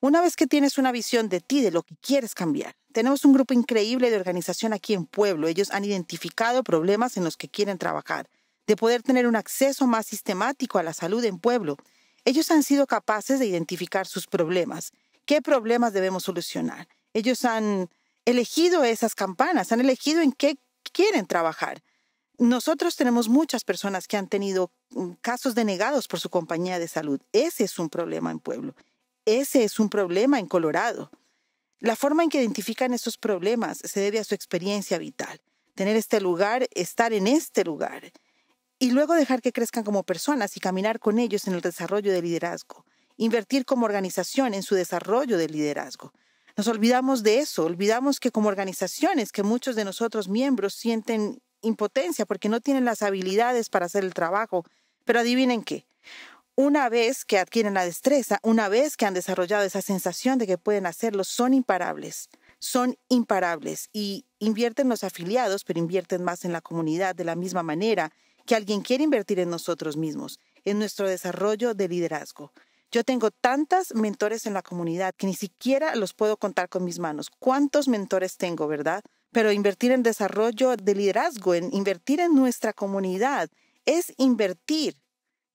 Una vez que tienes una visión de ti, de lo que quieres cambiar, tenemos un grupo increíble de organización aquí en Pueblo. Ellos han identificado problemas en los que quieren trabajar de poder tener un acceso más sistemático a la salud en pueblo, ellos han sido capaces de identificar sus problemas. ¿Qué problemas debemos solucionar? Ellos han elegido esas campanas, han elegido en qué quieren trabajar. Nosotros tenemos muchas personas que han tenido mm, casos denegados por su compañía de salud. Ese es un problema en pueblo. Ese es un problema en Colorado. La forma en que identifican esos problemas se debe a su experiencia vital. Tener este lugar, estar en este lugar, y luego dejar que crezcan como personas y caminar con ellos en el desarrollo del liderazgo, invertir como organización en su desarrollo del liderazgo. Nos olvidamos de eso, olvidamos que como organizaciones, que muchos de nosotros miembros sienten impotencia porque no tienen las habilidades para hacer el trabajo, pero adivinen qué, una vez que adquieren la destreza, una vez que han desarrollado esa sensación de que pueden hacerlo, son imparables son imparables y invierten los afiliados, pero invierten más en la comunidad de la misma manera que alguien quiere invertir en nosotros mismos, en nuestro desarrollo de liderazgo. Yo tengo tantas mentores en la comunidad que ni siquiera los puedo contar con mis manos. ¿Cuántos mentores tengo, verdad? Pero invertir en desarrollo de liderazgo, en invertir en nuestra comunidad, es invertir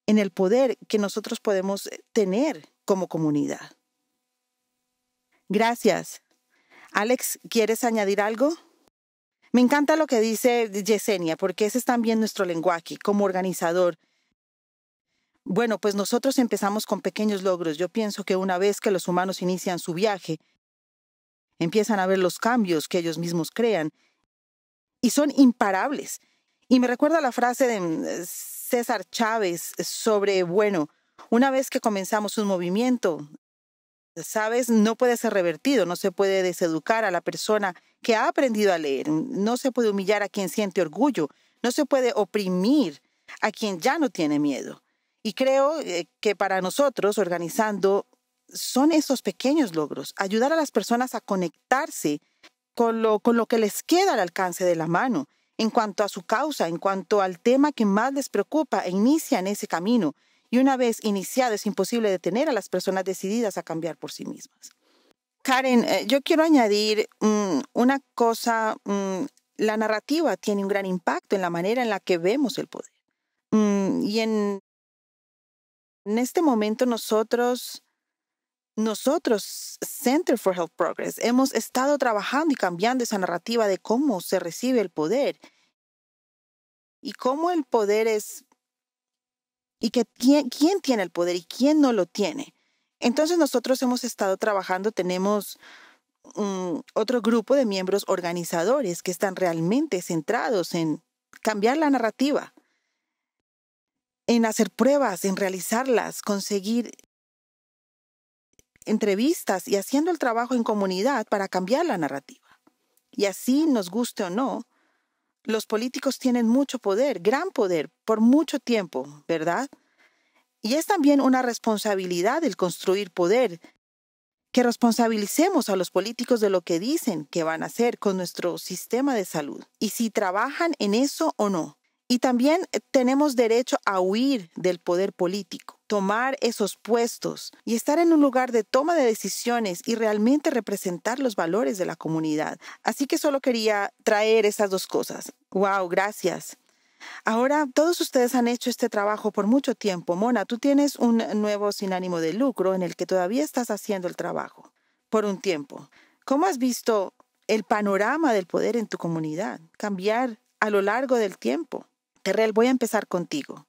en el poder que nosotros podemos eh, tener como comunidad. Gracias. Alex, ¿quieres añadir algo? Me encanta lo que dice Yesenia, porque ese es también nuestro lenguaje como organizador. Bueno, pues nosotros empezamos con pequeños logros. Yo pienso que una vez que los humanos inician su viaje, empiezan a ver los cambios que ellos mismos crean y son imparables. Y me recuerda la frase de mm, César Chávez sobre, bueno, una vez que comenzamos un movimiento, ¿sabes? No puede ser revertido, no se puede deseducar a la persona que ha aprendido a leer, no se puede humillar a quien siente orgullo, no se puede oprimir a quien ya no tiene miedo. Y creo eh, que para nosotros, organizando, son esos pequeños logros, ayudar a las personas a conectarse con lo, que les queda al alcance de la mano, en cuanto a su causa, en cuanto al tema que más les preocupa e inician ese camino, y una vez iniciado es imposible detener a las personas decididas a cambiar por sí mismas. Karen, eh, yo quiero añadir mm, una cosa. Mm, la narrativa tiene un gran impacto en la manera en la que vemos el poder. Mm, y en, en, este momento nosotros, nosotros, Center for Health Progress, hemos estado trabajando y cambiando esa narrativa de cómo se recibe el poder y cómo el poder es y que quién, tiene el poder y quién no lo tiene. Entonces nosotros hemos estado trabajando, tenemos mm, otro grupo de miembros organizadores que están realmente centrados en cambiar la narrativa, en hacer pruebas, en realizarlas, conseguir entrevistas y haciendo el trabajo en comunidad para cambiar la narrativa. Y así, nos guste o no, los políticos tienen mucho poder, gran poder, por mucho tiempo, ¿verdad? Y es también una responsabilidad el construir poder, que responsabilicemos a los políticos de lo que dicen que van a hacer con nuestro sistema de salud y si trabajan en eso o no. Y también eh, tenemos derecho a huir del poder político tomar esos puestos y estar en un lugar de toma de decisiones y realmente representar los valores de la comunidad. Así que solo quería traer esas dos cosas. Wow, gracias. Ahora, todos ustedes han hecho este trabajo por mucho tiempo. Mona, tú tienes un nuevo sin ánimo de lucro en el que todavía estás haciendo el trabajo por un tiempo. ¿Cómo has visto el panorama del poder en tu comunidad cambiar a lo largo del tiempo? Terrell, voy a empezar contigo.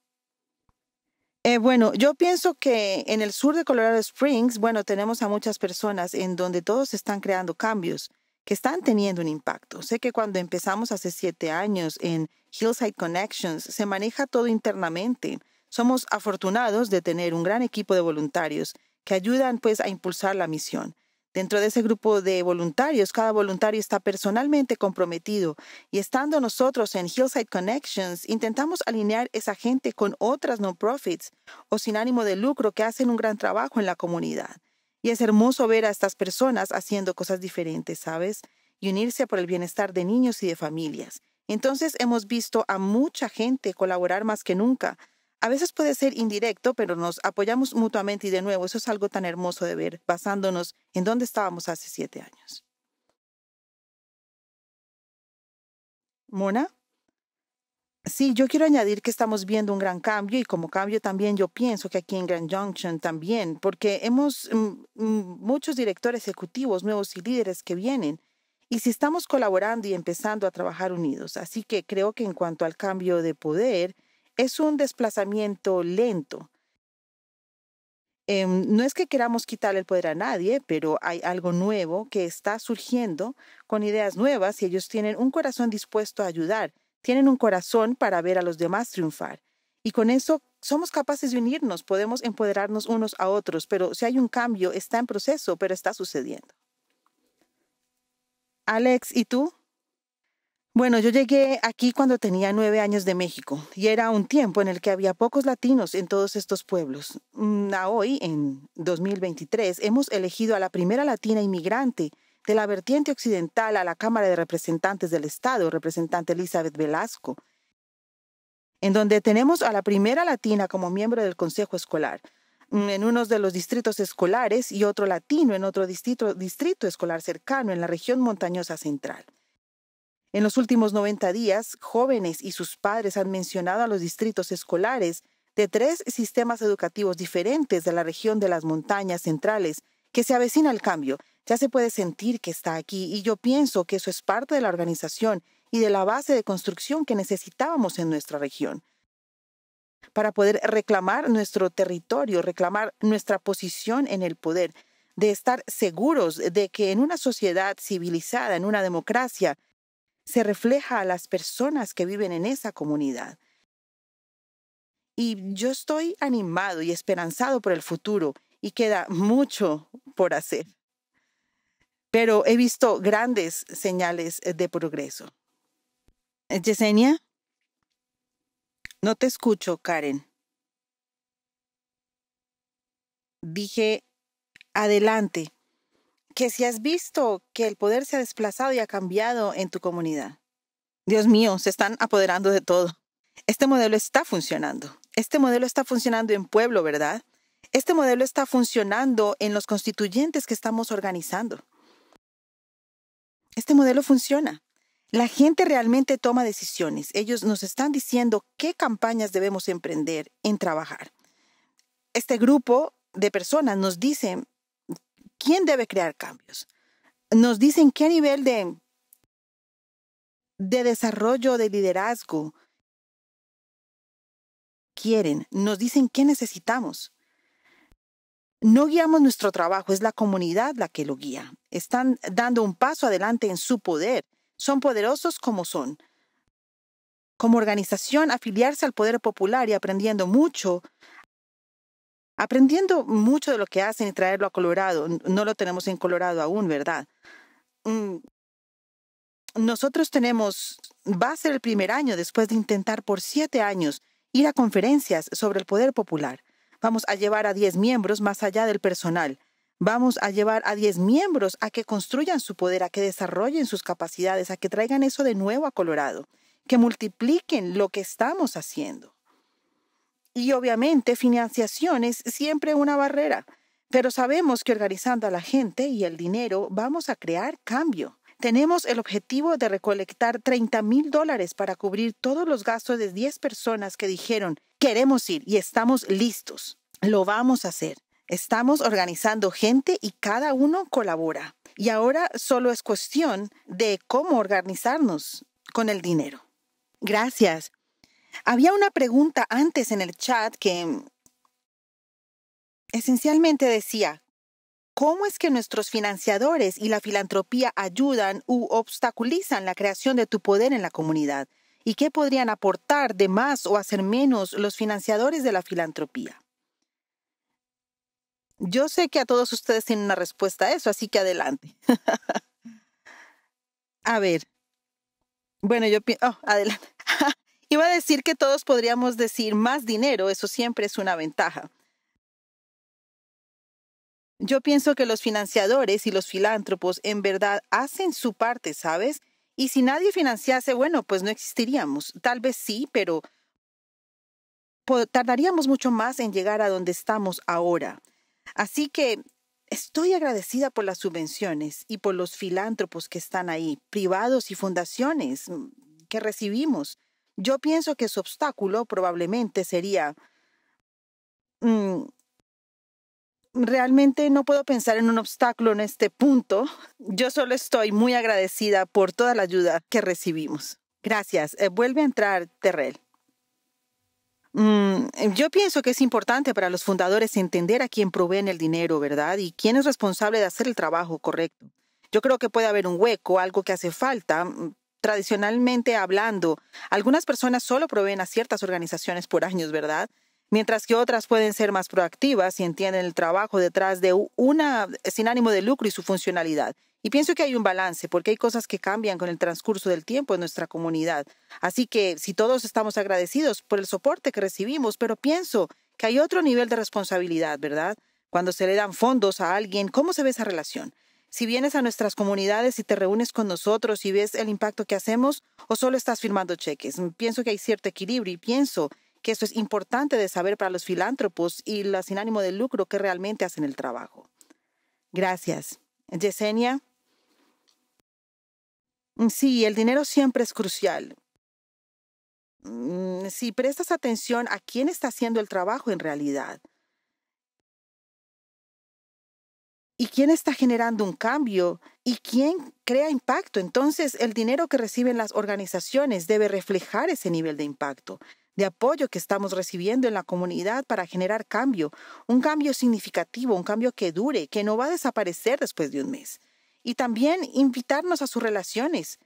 Eh, bueno, yo pienso que en el sur de Colorado Springs, bueno, tenemos a muchas personas en donde todos están creando cambios que están teniendo un impacto. Sé que cuando empezamos hace siete años en Hillside Connections, se maneja todo internamente. Somos afortunados de tener un gran equipo de voluntarios que ayudan pues a impulsar la misión. Dentro de ese grupo de voluntarios, cada voluntario está personalmente comprometido y estando nosotros en Hillside Connections, intentamos alinear esa gente con otras non-profits o sin ánimo de lucro que hacen un gran trabajo en la comunidad. Y es hermoso ver a estas personas haciendo cosas diferentes, ¿sabes? Y unirse por el bienestar de niños y de familias. Entonces hemos visto a mucha gente colaborar más que nunca, a veces puede ser indirecto, pero nos apoyamos mutuamente y de nuevo, eso es algo tan hermoso de ver, basándonos en dónde estábamos hace siete años. Mona. Sí, yo quiero añadir que estamos viendo un gran cambio y como cambio también yo pienso que aquí en Grand Junction también, porque hemos mm, mm, muchos directores ejecutivos nuevos y líderes que vienen y si estamos colaborando y empezando a trabajar unidos. Así que creo que en cuanto al cambio de poder, es un desplazamiento lento. Em, no es que queramos quitarle el poder a nadie, pero hay algo nuevo que está surgiendo con ideas nuevas y ellos tienen un corazón dispuesto a ayudar, tienen un corazón para ver a los demás triunfar. Y con eso somos capaces de unirnos, podemos empoderarnos unos a otros, pero si hay un cambio, está en proceso, pero está sucediendo. Alex, ¿y tú? Bueno, yo llegué aquí cuando tenía nueve años de México y era un tiempo en el que había pocos latinos en todos estos pueblos. Mm, a hoy, en 2023, hemos elegido a la primera latina inmigrante de la vertiente occidental a la Cámara de Representantes del Estado, representante Elizabeth Velasco, en donde tenemos a la primera latina como miembro del Consejo Escolar mm, en uno de los distritos escolares y otro latino en otro distrito escolar cercano en la región montañosa central. En los últimos 90 días, jóvenes y sus padres han mencionado a los distritos escolares de tres sistemas educativos diferentes de la región de las montañas centrales que se avecina el cambio. Ya se puede sentir que está aquí y yo pienso que eso es parte de la organización y de la base de construcción que necesitábamos en nuestra región. Para poder reclamar nuestro territorio, reclamar nuestra posición en el poder, de estar seguros de que en una sociedad civilizada, en una democracia, se refleja a las personas que viven en esa comunidad. Y yo estoy animado y esperanzado por el futuro y queda mucho por hacer. Pero he visto grandes señales eh, de progreso. Eh, Yesenia, no te escucho, Karen. Dije, adelante que si has visto que el poder se ha desplazado y ha cambiado en tu comunidad. Dios mío, se están apoderando de todo. Este modelo está funcionando. Este modelo está funcionando en pueblo, ¿verdad? Este modelo está funcionando en los constituyentes que estamos organizando. Este modelo funciona. La gente realmente toma decisiones. Ellos nos están diciendo qué campañas debemos emprender en trabajar. Este grupo de personas nos dicen quién debe crear cambios. Nos dicen qué nivel de, de desarrollo, de liderazgo quieren. Nos dicen qué necesitamos. No guiamos nuestro trabajo, es la comunidad la que lo guía. Están dando un paso adelante en su poder. Son poderosos como son. Como organización, afiliarse al poder popular y aprendiendo mucho aprendiendo mucho de lo que hacen y traerlo a Colorado. No lo tenemos en Colorado aún, ¿verdad? Mm. Nosotros tenemos, va a ser el primer año después de intentar por siete años ir a conferencias sobre el poder popular. Vamos a llevar a diez miembros más allá del personal. Vamos a llevar a diez miembros a que construyan su poder, a que desarrollen sus capacidades, a que traigan eso de nuevo a Colorado, que multipliquen lo que estamos haciendo. Y obviamente financiación es siempre una barrera, pero sabemos que organizando a la gente y el dinero vamos a crear cambio. Tenemos el objetivo de recolectar 30 mil dólares para cubrir todos los gastos de 10 personas que dijeron queremos ir y estamos listos. Lo vamos a hacer. Estamos organizando gente y cada uno colabora. Y ahora solo es cuestión de cómo organizarnos con el dinero. Gracias. Había una pregunta antes en el chat que mm, esencialmente decía, ¿cómo es que nuestros financiadores y la filantropía ayudan u obstaculizan la creación de tu poder en la comunidad? ¿Y qué podrían aportar de más o hacer menos los financiadores de la filantropía? Yo sé que a todos ustedes tienen una respuesta a eso, así que adelante. *laughs* a ver. Bueno, yo pienso... Oh, adelante. Iba a decir que todos podríamos decir más dinero, eso siempre es una ventaja. Yo pienso que los financiadores y los filántropos en verdad hacen su parte, ¿sabes? Y si nadie financiase, bueno, pues no existiríamos. Tal vez sí, pero tardaríamos mucho más en llegar a donde estamos ahora. Así que estoy agradecida por las subvenciones y por los filántropos que están ahí, privados y fundaciones mm, que recibimos. Yo pienso que su obstáculo probablemente sería... Mm, realmente no puedo pensar en un obstáculo en este punto. Yo solo estoy muy agradecida por toda la ayuda que recibimos. Gracias. Eh, vuelve a entrar, Terrell. Mm, eh, yo pienso que es importante para los fundadores entender a quién proveen el dinero, ¿verdad? Y quién es responsable de hacer el trabajo correcto. Yo creo que puede haber un hueco, algo que hace falta, mm, tradicionalmente hablando, algunas personas solo proveen a ciertas organizaciones por años, ¿verdad? Mientras que otras pueden ser más proactivas y entienden el trabajo detrás de una sin ánimo de lucro y su funcionalidad. Y pienso que hay un balance, porque hay cosas que cambian con el transcurso del tiempo en nuestra comunidad. Así que si todos estamos agradecidos por el soporte que recibimos, pero pienso que hay otro nivel de responsabilidad, ¿verdad? Cuando se le dan fondos a alguien, ¿cómo se ve esa relación? si vienes a nuestras comunidades y te reúnes con nosotros y ves el impacto que hacemos o solo estás firmando cheques. Mm, pienso que hay cierto equilibrio y pienso que eso es importante de saber para los filántropos y las sin ánimo de lucro que realmente hacen el trabajo. Gracias. Yesenia. Mm, sí, el dinero siempre es crucial. Mm, si prestas atención a quién está haciendo el trabajo en realidad, y quién está generando un cambio y quién crea impacto. Entonces, el dinero que reciben las organizaciones debe reflejar ese nivel de impacto, de apoyo que estamos recibiendo en la comunidad para generar cambio, un cambio significativo, un cambio que dure, que no va a desaparecer después de un mes. Y también invitarnos a sus relaciones,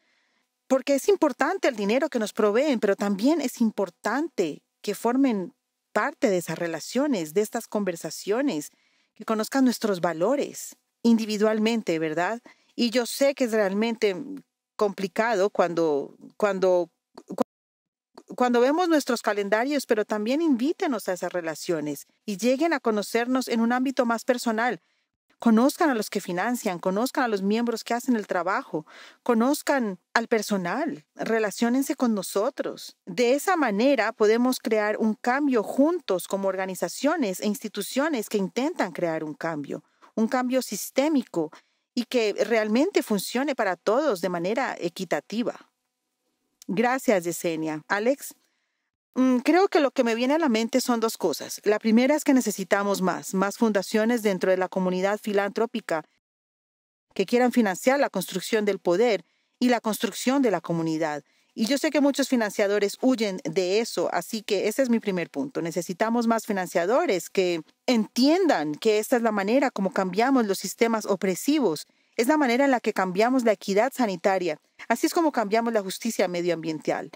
porque es importante el dinero que nos proveen, pero también es importante que formen parte de esas relaciones, de estas conversaciones, que conozcan nuestros valores individualmente, ¿verdad? Y yo sé que es realmente complicado cuando, cuando, cuando vemos nuestros calendarios, pero también invítenos a esas relaciones y lleguen a conocernos en un ámbito más personal. Conozcan a los que financian, conozcan a los miembros que hacen el trabajo, conozcan al personal, relaciónense con nosotros. De esa manera podemos crear un cambio juntos como organizaciones e instituciones que intentan crear un cambio, un cambio sistémico y que realmente funcione para todos de manera equitativa. Gracias, Yesenia. Alex. Mm, creo que lo que me viene a la mente son dos cosas. La primera es que necesitamos más, más fundaciones dentro de la comunidad filantrópica que quieran financiar la construcción del poder y la construcción de la comunidad. Y yo sé que muchos financiadores huyen de eso, así que ese es mi primer punto. Necesitamos más financiadores que entiendan que esta es la manera como cambiamos los sistemas opresivos, es la manera en la que cambiamos la equidad sanitaria, así es como cambiamos la justicia medioambiental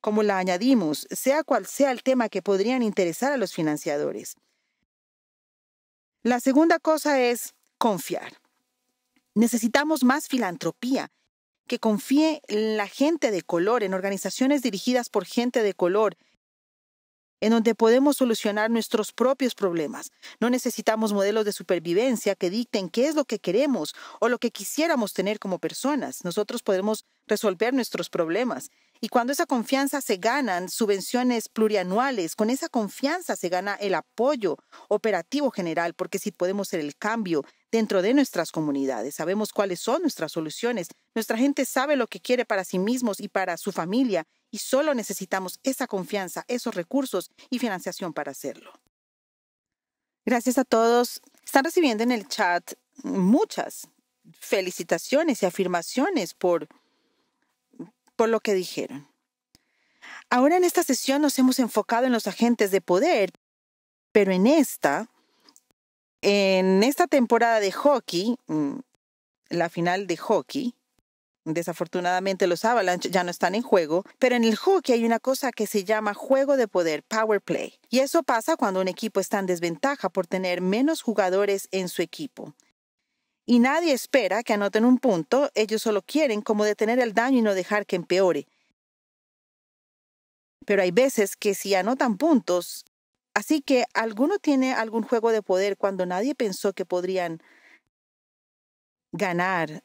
como la añadimos, sea cual sea el tema que podrían interesar a los financiadores. La segunda cosa es confiar. Necesitamos más filantropía, que confíe en la gente de color, en organizaciones dirigidas por gente de color, en donde podemos solucionar nuestros propios problemas. No necesitamos modelos de supervivencia que dicten qué es lo que queremos o lo que quisiéramos tener como personas. Nosotros podemos resolver nuestros problemas y cuando esa confianza se ganan subvenciones plurianuales, con esa confianza se gana el apoyo operativo general, porque si podemos ser el cambio dentro de nuestras comunidades, sabemos cuáles son nuestras soluciones, nuestra gente sabe lo que quiere para sí mismos y para su familia, y solo necesitamos esa confianza, esos recursos y financiación para hacerlo. Gracias a todos. Están recibiendo en el chat muchas felicitaciones y afirmaciones por por lo que dijeron. Ahora en esta sesión nos hemos enfocado en los agentes de poder, pero en esta, en esta temporada de hockey, mm, la final de hockey, desafortunadamente los Avalanche ya no están en juego, pero en el hockey hay una cosa que se llama juego de poder, power play, y eso pasa cuando un equipo está en desventaja por tener menos jugadores en su equipo. Y nadie espera que anoten un punto, ellos solo quieren como detener el daño y no dejar que empeore. Pero hay veces que si anotan puntos, así que alguno tiene algún juego de poder cuando nadie pensó que podrían ganar,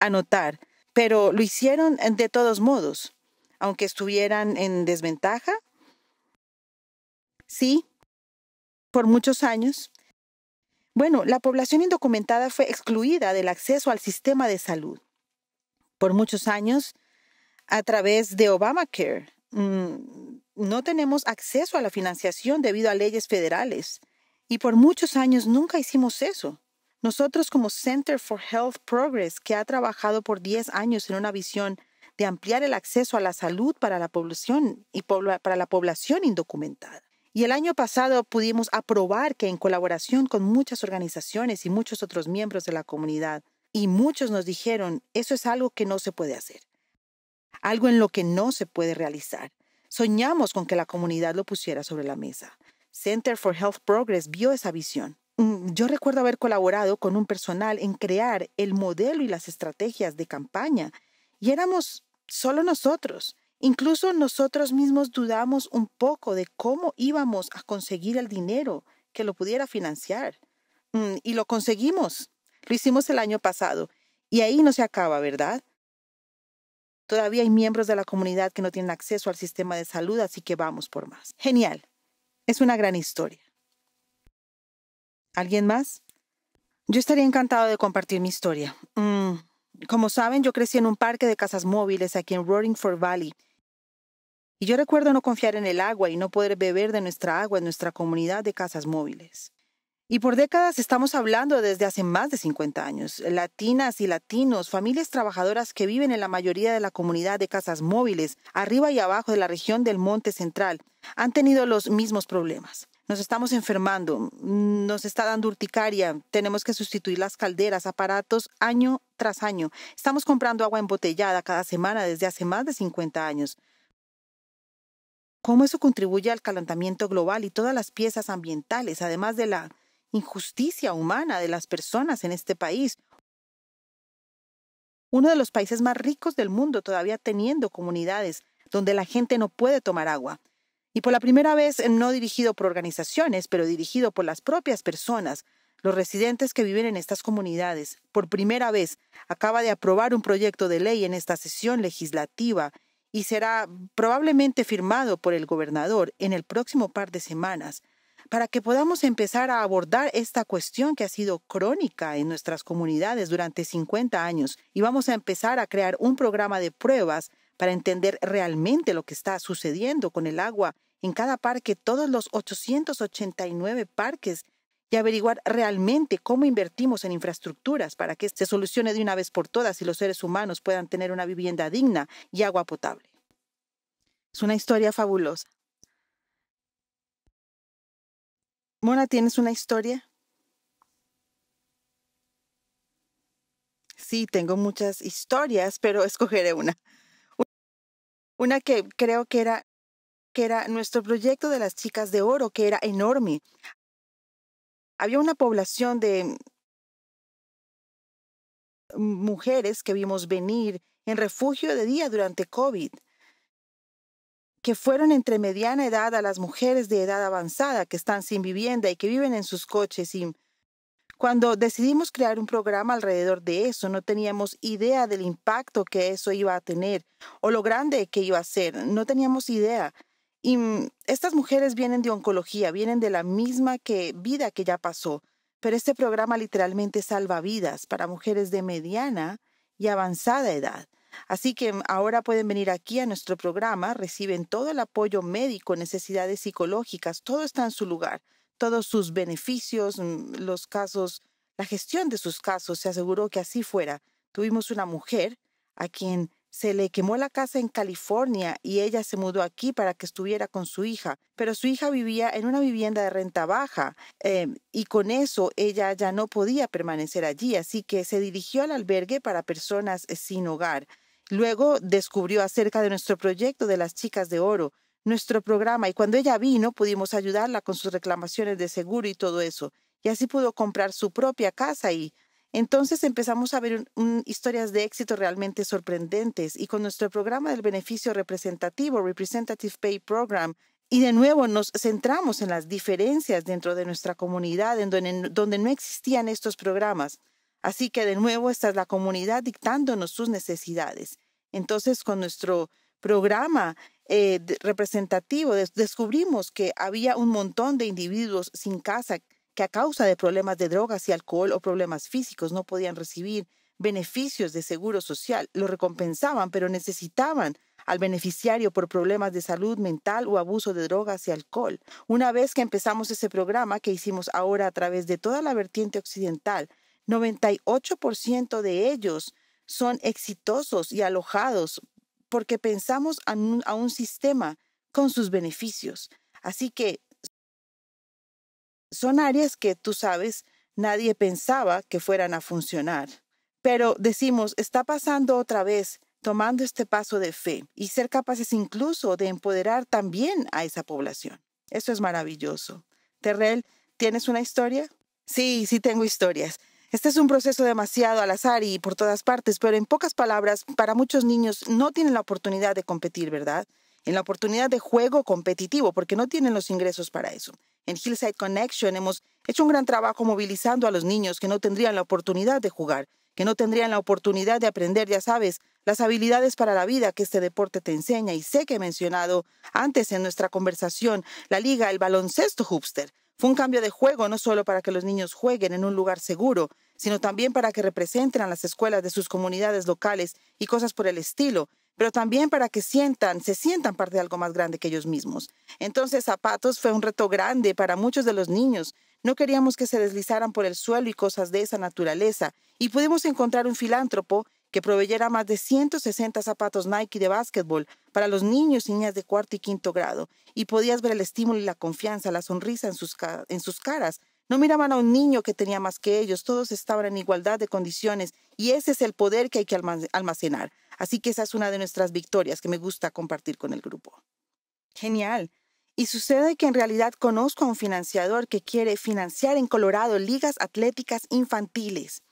anotar, pero lo hicieron de todos modos, aunque estuvieran en desventaja. Sí, por muchos años, bueno, la población indocumentada fue excluida del acceso al sistema de salud por muchos años a través de Obamacare. Mm, no tenemos acceso a la financiación debido a leyes federales y por muchos años nunca hicimos eso. Nosotros como Center for Health Progress, que ha trabajado por 10 años en una visión de ampliar el acceso a la salud para la población y para la población indocumentada. Y el año pasado pudimos aprobar que en colaboración con muchas organizaciones y muchos otros miembros de la comunidad, y muchos nos dijeron, eso es algo que no se puede hacer, algo en lo que no se puede realizar. Soñamos con que la comunidad lo pusiera sobre la mesa. Center for Health Progress vio esa visión. Mm, yo recuerdo haber colaborado con un personal en crear el modelo y las estrategias de campaña, y éramos solo nosotros. Incluso nosotros mismos dudamos un poco de cómo íbamos a conseguir el dinero que lo pudiera financiar. Mm, y lo conseguimos. Lo hicimos el año pasado. Y ahí no se acaba, ¿verdad? Todavía hay miembros de la comunidad que no tienen acceso al sistema de salud, así que vamos por más. Genial. Es una gran historia. ¿Alguien más? Yo estaría encantado de compartir mi historia. Mm. Como saben, yo crecí en un parque de casas móviles aquí en Roaringford Valley. Y yo recuerdo no confiar en el agua y no poder beber de nuestra agua en nuestra comunidad de casas móviles. Y por décadas estamos hablando desde hace más de 50 años. Latinas y latinos, familias trabajadoras que viven en la mayoría de la comunidad de casas móviles, arriba y abajo de la región del Monte Central, han tenido los mismos problemas nos estamos enfermando, nos está dando urticaria, tenemos que sustituir las calderas, aparatos año tras año. Estamos comprando agua embotellada cada semana desde hace más de 50 años. ¿Cómo eso contribuye al calentamiento global y todas las piezas ambientales, además de la injusticia humana de las personas en este país? Uno de los países más ricos del mundo todavía teniendo comunidades donde la gente no puede tomar agua. Y por la primera vez, eh, no dirigido por organizaciones, pero dirigido por las propias personas, los residentes que viven en estas comunidades, por primera vez, acaba de aprobar un proyecto de ley en esta sesión legislativa y será probablemente firmado por el gobernador en el próximo par de semanas, para que podamos empezar a abordar esta cuestión que ha sido crónica en nuestras comunidades durante 50 años y vamos a empezar a crear un programa de pruebas para entender realmente lo que está sucediendo con el agua en cada parque todos los 889 parques y averiguar realmente cómo invertimos en infraestructuras para que se solucione de una vez por todas y los seres humanos puedan tener una vivienda digna y agua potable. Es una historia fabulosa. Mona, ¿tienes una historia? Sí, tengo muchas historias, pero escogeré una. Una que creo que era que era nuestro proyecto de las chicas de oro, que era enorme. Había una población de mujeres que vimos venir en refugio de día durante COVID, que fueron entre mediana edad a las mujeres de edad avanzada que están sin vivienda y que viven en sus coches. Y cuando decidimos crear un programa alrededor de eso, no teníamos idea del impacto que eso iba a tener o lo grande que iba a ser. No teníamos idea. Y mm, estas mujeres vienen de oncología, vienen de la misma que, vida que ya pasó, pero este programa literalmente salva vidas para mujeres de mediana y avanzada edad. Así que mm, ahora pueden venir aquí a nuestro programa, reciben todo el apoyo médico, necesidades psicológicas, todo está en su lugar, todos sus beneficios, mm, los casos, la gestión de sus casos, se aseguró que así fuera. Tuvimos una mujer a quien se le quemó la casa en California y ella se mudó aquí para que estuviera con su hija, pero su hija vivía en una vivienda de renta baja em, y con eso ella ya no podía permanecer allí, así que se dirigió al albergue para personas eh, sin hogar. Luego descubrió acerca de nuestro proyecto de las chicas de oro, nuestro programa, y cuando ella vino pudimos ayudarla con sus reclamaciones de seguro y todo eso, y así pudo comprar su propia casa y entonces empezamos a ver historias de éxito realmente sorprendentes y con nuestro programa del beneficio representativo, Representative Pay Program, y de nuevo nos centramos en las diferencias dentro de nuestra comunidad, en donde, no existían estos programas. Así que de nuevo está la comunidad dictándonos sus necesidades. Entonces con nuestro programa eh, representativo descubrimos que había un montón de individuos sin casa que a causa de problemas de drogas y alcohol o problemas físicos no podían recibir beneficios de seguro social, lo recompensaban, pero necesitaban al beneficiario por problemas de salud mental o abuso de drogas y alcohol. Una vez que empezamos ese programa que hicimos ahora a través de toda la vertiente occidental, 98% de ellos son exitosos y alojados porque pensamos a un sistema con sus beneficios. Así que son áreas que tú sabes, nadie pensaba que fueran a funcionar. Pero decimos, está pasando otra vez, tomando este paso de fe y ser capaces incluso de empoderar también a esa población. Eso es maravilloso. Terrell, ¿tienes una historia? Sí, sí tengo historias. Este es un proceso demasiado al azar y por todas partes, pero en pocas palabras, para muchos niños no tienen la oportunidad de competir, ¿verdad? En la oportunidad de juego competitivo, porque no tienen los ingresos para eso. En Hillside Connection hemos hecho un gran trabajo movilizando a los niños que no tendrían la oportunidad de jugar, que no tendrían la oportunidad de aprender, ya sabes, las habilidades para la vida que este deporte te enseña. Y sé que he mencionado antes en nuestra conversación la liga, el baloncesto hoopster. Fue un cambio de juego no solo para que los niños jueguen en un lugar seguro, sino también para que representen a las escuelas de sus comunidades locales y cosas por el estilo pero también para que sientan, se sientan parte de algo más grande que ellos mismos. Entonces, zapatos fue un reto grande para muchos de los niños. No queríamos que se deslizaran por el suelo y cosas de esa naturaleza, y pudimos encontrar un filántropo que proveyera más de 160 zapatos Nike de básquetbol para los niños y niñas de cuarto y quinto grado, y podías ver el estímulo y la confianza, la sonrisa en sus, en sus caras. No miraban a un niño que tenía más que ellos, todos estaban en igualdad de condiciones, y ese es el poder que hay que almacenar. Así que esa es una de nuestras victorias que me gusta compartir con el grupo. Genial. Y sucede que en realidad conozco a un financiador que quiere financiar en Colorado ligas atléticas infantiles.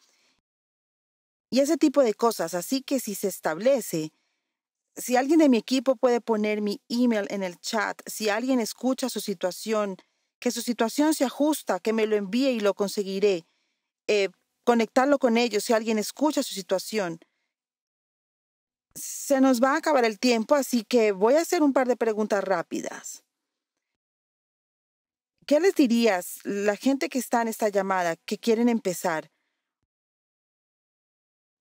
Y ese tipo de cosas. Así que si se establece, si alguien de mi equipo puede poner mi email en el chat, si alguien escucha su situación, que su situación se ajusta, que me lo envíe y lo conseguiré. Eh, conectarlo con ellos si alguien escucha su situación se nos va a acabar el tiempo, así que voy a hacer un par de preguntas rápidas. ¿Qué les dirías la gente que está en esta llamada, que quieren empezar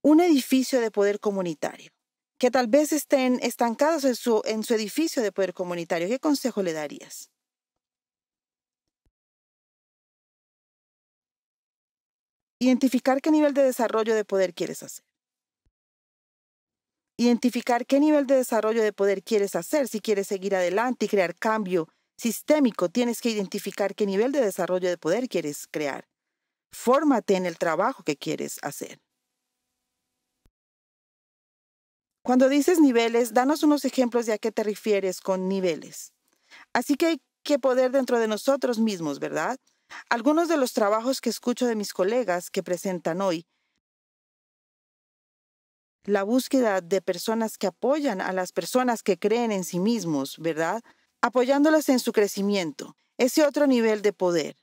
un edificio de poder comunitario, que tal vez estén estancados su, en su edificio de poder comunitario? ¿Qué consejo le darías? Identificar qué nivel de desarrollo de poder quieres hacer. Identificar qué nivel de desarrollo de poder quieres hacer, si quieres seguir adelante y crear cambio sistémico, tienes que identificar qué nivel de desarrollo de poder quieres crear. Fórmate en el trabajo que quieres hacer. Cuando dices niveles, danos unos ejemplos de a qué te refieres con niveles. Así que hay que poder dentro de nosotros mismos, ¿verdad? Algunos de los trabajos que escucho de mis colegas que presentan hoy la búsqueda de personas que apoyan a las personas que creen en sí mismos, ¿verdad? Apoyándolas en su crecimiento. Ese otro nivel de poder.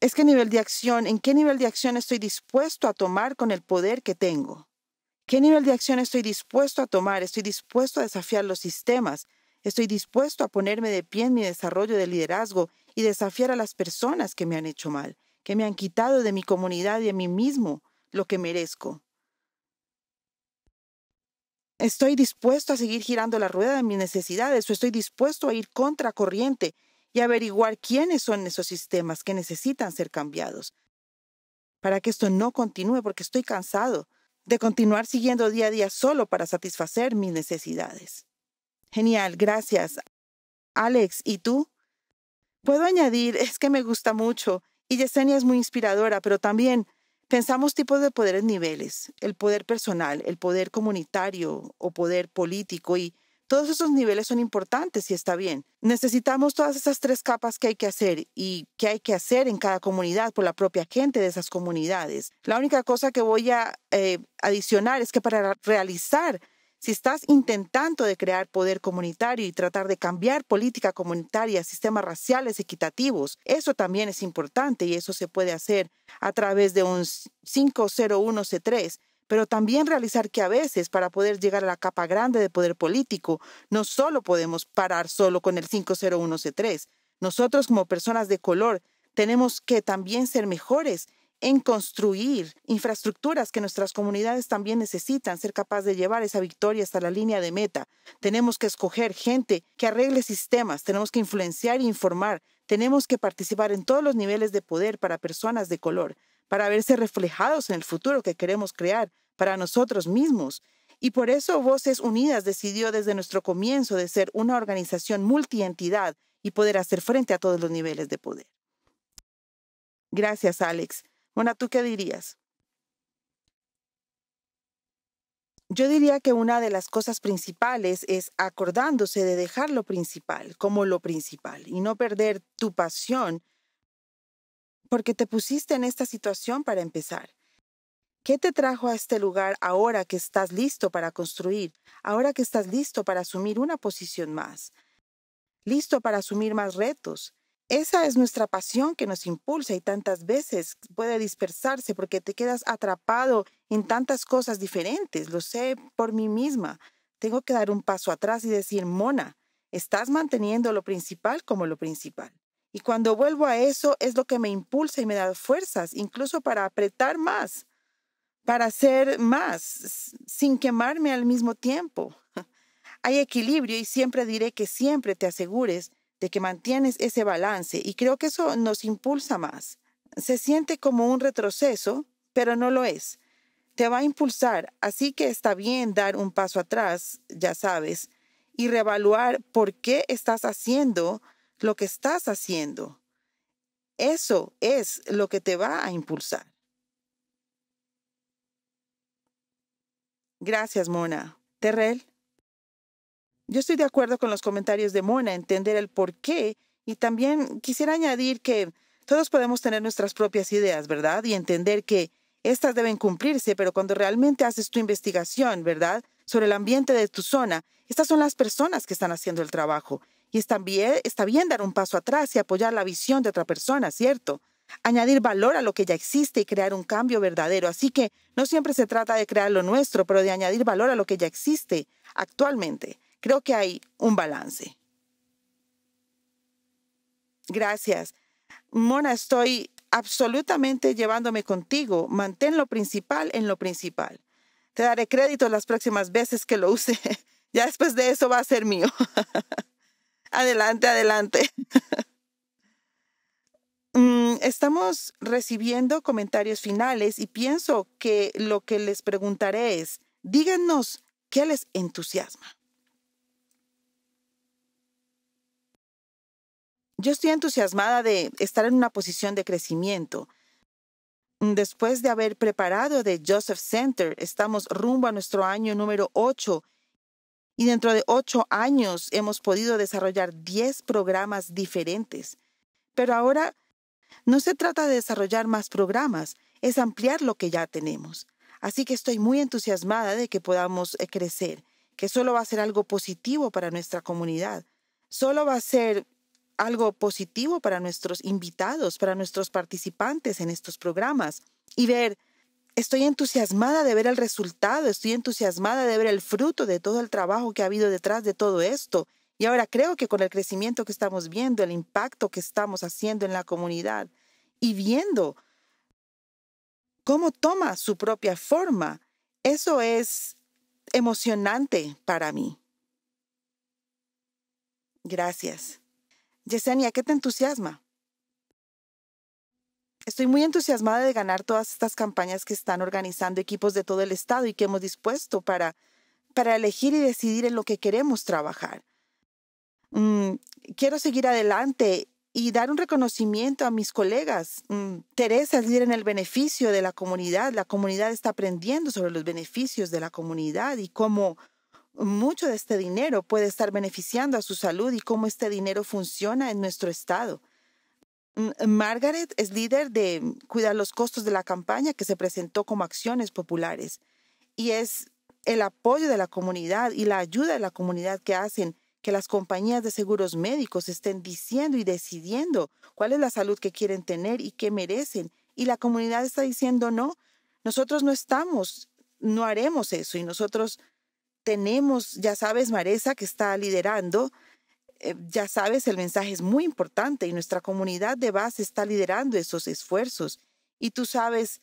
Es qué nivel de acción, ¿en qué nivel de acción estoy dispuesto a tomar con el poder que tengo? ¿Qué nivel de acción estoy dispuesto a tomar? Estoy dispuesto a desafiar los sistemas. Estoy dispuesto a ponerme de pie en mi desarrollo de liderazgo y desafiar a las personas que me han hecho mal, que me han quitado de mi comunidad y de mí mismo lo que merezco. Estoy dispuesto a seguir girando la rueda de mis necesidades o estoy dispuesto a ir contracorriente y averiguar quiénes son esos sistemas que necesitan ser cambiados. Para que esto no continúe, porque estoy cansado de continuar siguiendo día a día solo para satisfacer mis necesidades. Genial, gracias. Alex, ¿y tú? Puedo añadir, es que me gusta mucho y Yesenia es muy inspiradora, pero también Pensamos tipos de poderes, niveles, el poder personal, el poder comunitario o poder político y todos esos niveles son importantes y está bien. Necesitamos todas esas tres capas que hay que hacer y que hay que hacer en cada comunidad por la propia gente de esas comunidades. La única cosa que voy a eh, adicionar es que para realizar si estás intentando de crear poder comunitario y tratar de cambiar política comunitaria, sistemas raciales equitativos, eso también es importante y eso se puede hacer a través de un 501C3, pero también realizar que a veces para poder llegar a la capa grande de poder político, no solo podemos parar solo con el 501C3. Nosotros como personas de color tenemos que también ser mejores en construir infraestructuras que nuestras comunidades también necesitan, ser capaz de llevar esa victoria hasta la línea de meta. Tenemos que escoger gente que arregle sistemas, tenemos que influenciar e informar, tenemos que participar en todos los niveles de poder para personas de color, para verse reflejados en el futuro que queremos crear para nosotros mismos. Y por eso Voces Unidas decidió desde nuestro comienzo de ser una organización multientidad y poder hacer frente a todos los niveles de poder. Gracias, Alex. Bueno, ¿tú qué dirías? Yo diría que una de las cosas principales es acordándose de dejar lo principal como lo principal y no perder tu pasión porque te pusiste en esta situación para empezar. ¿Qué te trajo a este lugar ahora que estás listo para construir, ahora que estás listo para asumir una posición más, listo para asumir más retos, esa es nuestra pasión que nos impulsa y tantas veces puede dispersarse porque te quedas atrapado en tantas cosas diferentes. Lo sé por mí misma. Tengo que dar un paso atrás y decir, Mona, estás manteniendo lo principal como lo principal. Y cuando vuelvo a eso es lo que me impulsa y me da fuerzas, incluso para apretar más, para hacer más, sin quemarme al mismo tiempo. *laughs* Hay equilibrio y siempre diré que siempre te asegures de que mantienes ese balance y creo que eso nos impulsa más. Se siente como un retroceso, pero no lo es. Te va a impulsar, así que está bien dar un paso atrás, ya sabes, y reevaluar por qué estás haciendo lo que estás haciendo. Eso es lo que te va a impulsar. Gracias, Mona. Terrell. Yo estoy de acuerdo con los comentarios de Mona, entender el por qué y también quisiera añadir que todos podemos tener nuestras propias ideas, ¿verdad? Y entender que estas deben cumplirse, pero cuando realmente haces tu investigación, ¿verdad? Sobre el ambiente de tu zona, estas son las personas que están haciendo el trabajo. Y está bien, está bien dar un paso atrás y apoyar la visión de otra persona, ¿cierto? Añadir valor a lo que ya existe y crear un cambio verdadero. Así que no siempre se trata de crear lo nuestro, pero de añadir valor a lo que ya existe actualmente. Creo que hay un balance. Gracias. Mona, estoy absolutamente llevándome contigo. Mantén lo principal en lo principal. Te daré crédito las próximas veces que lo use. *laughs* Ya después de eso va a ser mío. *laughs* adelante, adelante. *laughs* Mm, estamos recibiendo comentarios finales y pienso que lo que les preguntaré es, díganos qué les entusiasma. Yo estoy entusiasmada de estar en una posición de crecimiento. Después de haber preparado de Joseph Center, estamos rumbo a nuestro año número 8 y dentro de ocho años hemos podido desarrollar 10 programas diferentes. Pero ahora no se trata de desarrollar más programas, es ampliar lo que ya tenemos. Así que estoy muy entusiasmada de que podamos eh, crecer, que solo va a ser algo positivo para nuestra comunidad. Solo va a ser algo positivo para nuestros invitados, para nuestros participantes en estos programas y ver, estoy entusiasmada de ver el resultado, estoy entusiasmada de ver el fruto de todo el trabajo que ha habido detrás de todo esto. Y ahora creo que con el crecimiento que estamos viendo, el impacto que estamos haciendo en la comunidad y viendo cómo toma su propia forma, eso es emocionante para mí. Gracias. Yesenia, ¿qué te entusiasma? Estoy muy entusiasmada de ganar todas estas campañas que están organizando equipos de todo el estado y que hemos dispuesto para, para elegir y decidir en lo que queremos trabajar. Mm, quiero seguir adelante y dar un reconocimiento a mis colegas. Mm, Teresa es líder en el beneficio de la comunidad. La comunidad está aprendiendo sobre los beneficios de la comunidad y cómo mucho de este dinero puede estar beneficiando a su salud y cómo este dinero funciona en nuestro estado. Eh, Margaret es líder de mm, cuidar los costos de la campaña que se presentó como acciones populares y es el apoyo de la comunidad y la ayuda de la comunidad que hacen que las compañías de seguros médicos estén diciendo y decidiendo cuál es la salud que quieren tener y qué merecen. Y la comunidad está diciendo, no, nosotros no estamos, no haremos eso y nosotros tenemos, ya sabes, Maresa, que está liderando, eh, ya sabes, el mensaje es muy importante y nuestra comunidad de base está liderando esos esfuerzos. Y tú sabes,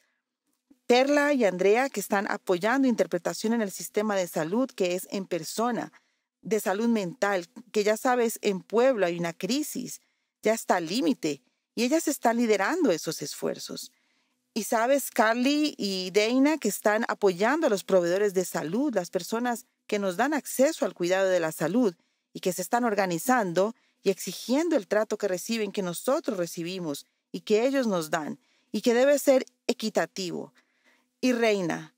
Perla y Andrea, que están apoyando interpretación en el sistema de salud, que es en persona, de salud mental, que ya sabes, en Puebla hay una crisis, ya está al límite, y ellas están liderando esos esfuerzos. Y sabes, Carly y Deina que están apoyando a los proveedores de salud, las personas que nos dan acceso al cuidado de la salud y que se están organizando y exigiendo el trato que reciben, que nosotros recibimos y que ellos nos dan, y que debe ser equitativo. Y reina,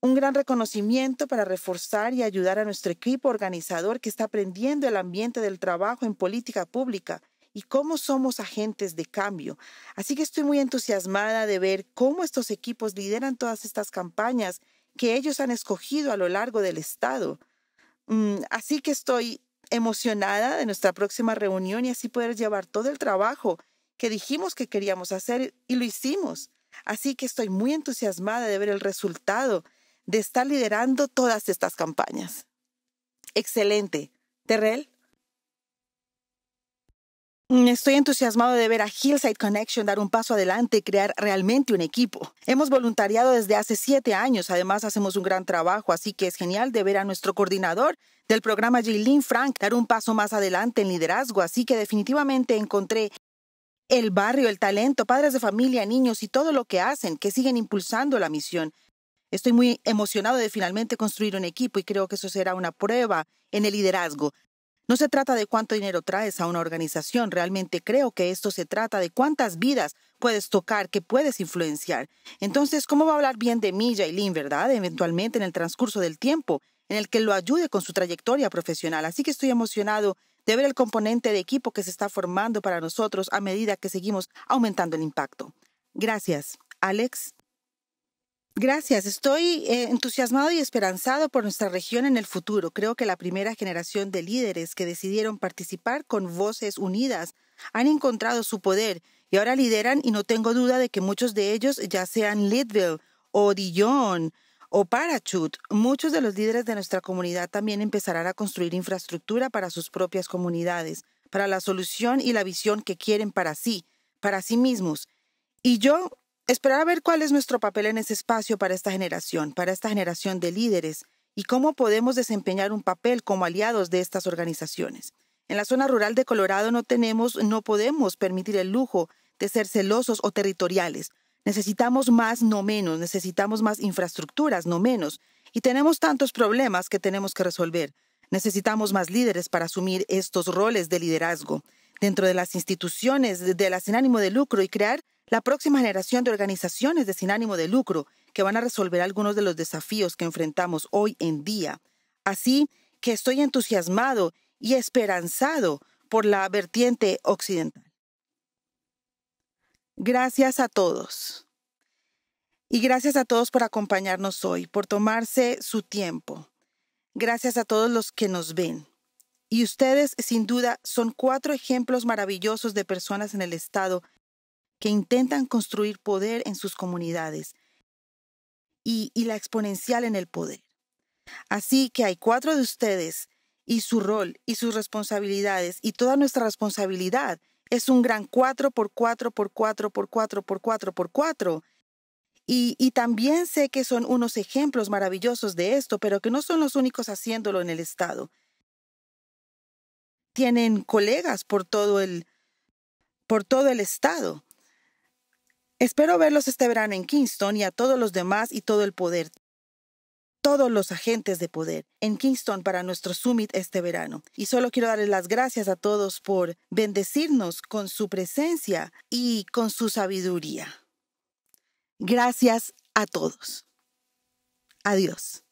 un gran reconocimiento para reforzar y ayudar a nuestro equipo organizador que está aprendiendo el ambiente del trabajo en política pública y cómo somos agentes de cambio. Así que estoy muy entusiasmada de ver cómo estos equipos lideran todas estas campañas que ellos han escogido a lo largo del Estado. Mm, así que estoy emocionada de nuestra próxima reunión y así poder llevar todo el trabajo que dijimos que queríamos hacer y lo hicimos. Así que estoy muy entusiasmada de ver el resultado de estar liderando todas estas campañas. Excelente. Terrell. Mm, estoy entusiasmado de ver a Hillside Connection dar un paso adelante y crear realmente un equipo. Hemos voluntariado desde hace siete años, además hacemos un gran trabajo, así que es genial de ver a nuestro coordinador del programa Jaylene Frank dar un paso más adelante en liderazgo, así que definitivamente encontré el barrio, el talento, padres de familia, niños y todo lo que hacen, que siguen impulsando la misión. Estoy muy emocionado de finalmente construir un equipo y creo que eso será una prueba en el liderazgo. No se trata de cuánto dinero traes a una organización, realmente creo que esto se trata de cuántas vidas puedes tocar, que puedes influenciar. Entonces, ¿cómo va a hablar bien de mí, Jailin, verdad? Eventualmente en el transcurso del tiempo, en el que lo ayude con su trayectoria profesional. Así que estoy emocionado de ver el componente de equipo que se está formando para nosotros a medida que seguimos aumentando el impacto. Gracias, Alex. Gracias. Estoy eh, entusiasmado y esperanzado por nuestra región en el futuro. Creo que la primera generación de líderes que decidieron participar con voces unidas han encontrado su poder y ahora lideran y no tengo duda de que muchos de ellos, ya sean Lidville o Dijon o Parachute, muchos de los líderes de nuestra comunidad también empezarán a construir infraestructura para sus propias comunidades, para la solución y la visión que quieren para sí, para sí mismos. Y yo Esperar a ver cuál es nuestro papel en ese espacio para esta generación, para esta generación de líderes, y cómo podemos desempeñar un papel como aliados de estas organizaciones. En la zona rural de Colorado no tenemos, no podemos permitir el lujo de ser celosos o territoriales. Necesitamos más, no menos, necesitamos más infraestructuras, no menos, y tenemos tantos problemas que tenemos que resolver. Necesitamos más líderes para asumir estos roles de liderazgo dentro de las instituciones de las sin ánimo de lucro y crear la próxima generación de organizaciones de sin ánimo de lucro que van a resolver algunos de los desafíos que enfrentamos hoy en día. Así que estoy entusiasmado y esperanzado por la vertiente occidental. Gracias a todos. Y gracias a todos por acompañarnos hoy, por tomarse su tiempo. Gracias a todos los que nos ven. Y ustedes, sin duda, son cuatro ejemplos maravillosos de personas en el estado que intentan construir poder en sus comunidades y, la exponencial en el poder. Así que hay cuatro de ustedes y su rol y sus responsabilidades y toda nuestra responsabilidad es un gran cuatro por cuatro por cuatro por cuatro por cuatro por cuatro. Y, y también sé que son unos ejemplos maravillosos de esto, pero que no son los únicos haciéndolo en el Estado. Tienen colegas por todo el, por todo el Estado. Espero verlos este verano en Kingston y a todos los demás y todo el poder. Todos los agentes de poder en Kingston para nuestro summit este verano. Y solo quiero darles las gracias a todos por bendecirnos con su presencia y con su sabiduría. Gracias a todos. Adiós.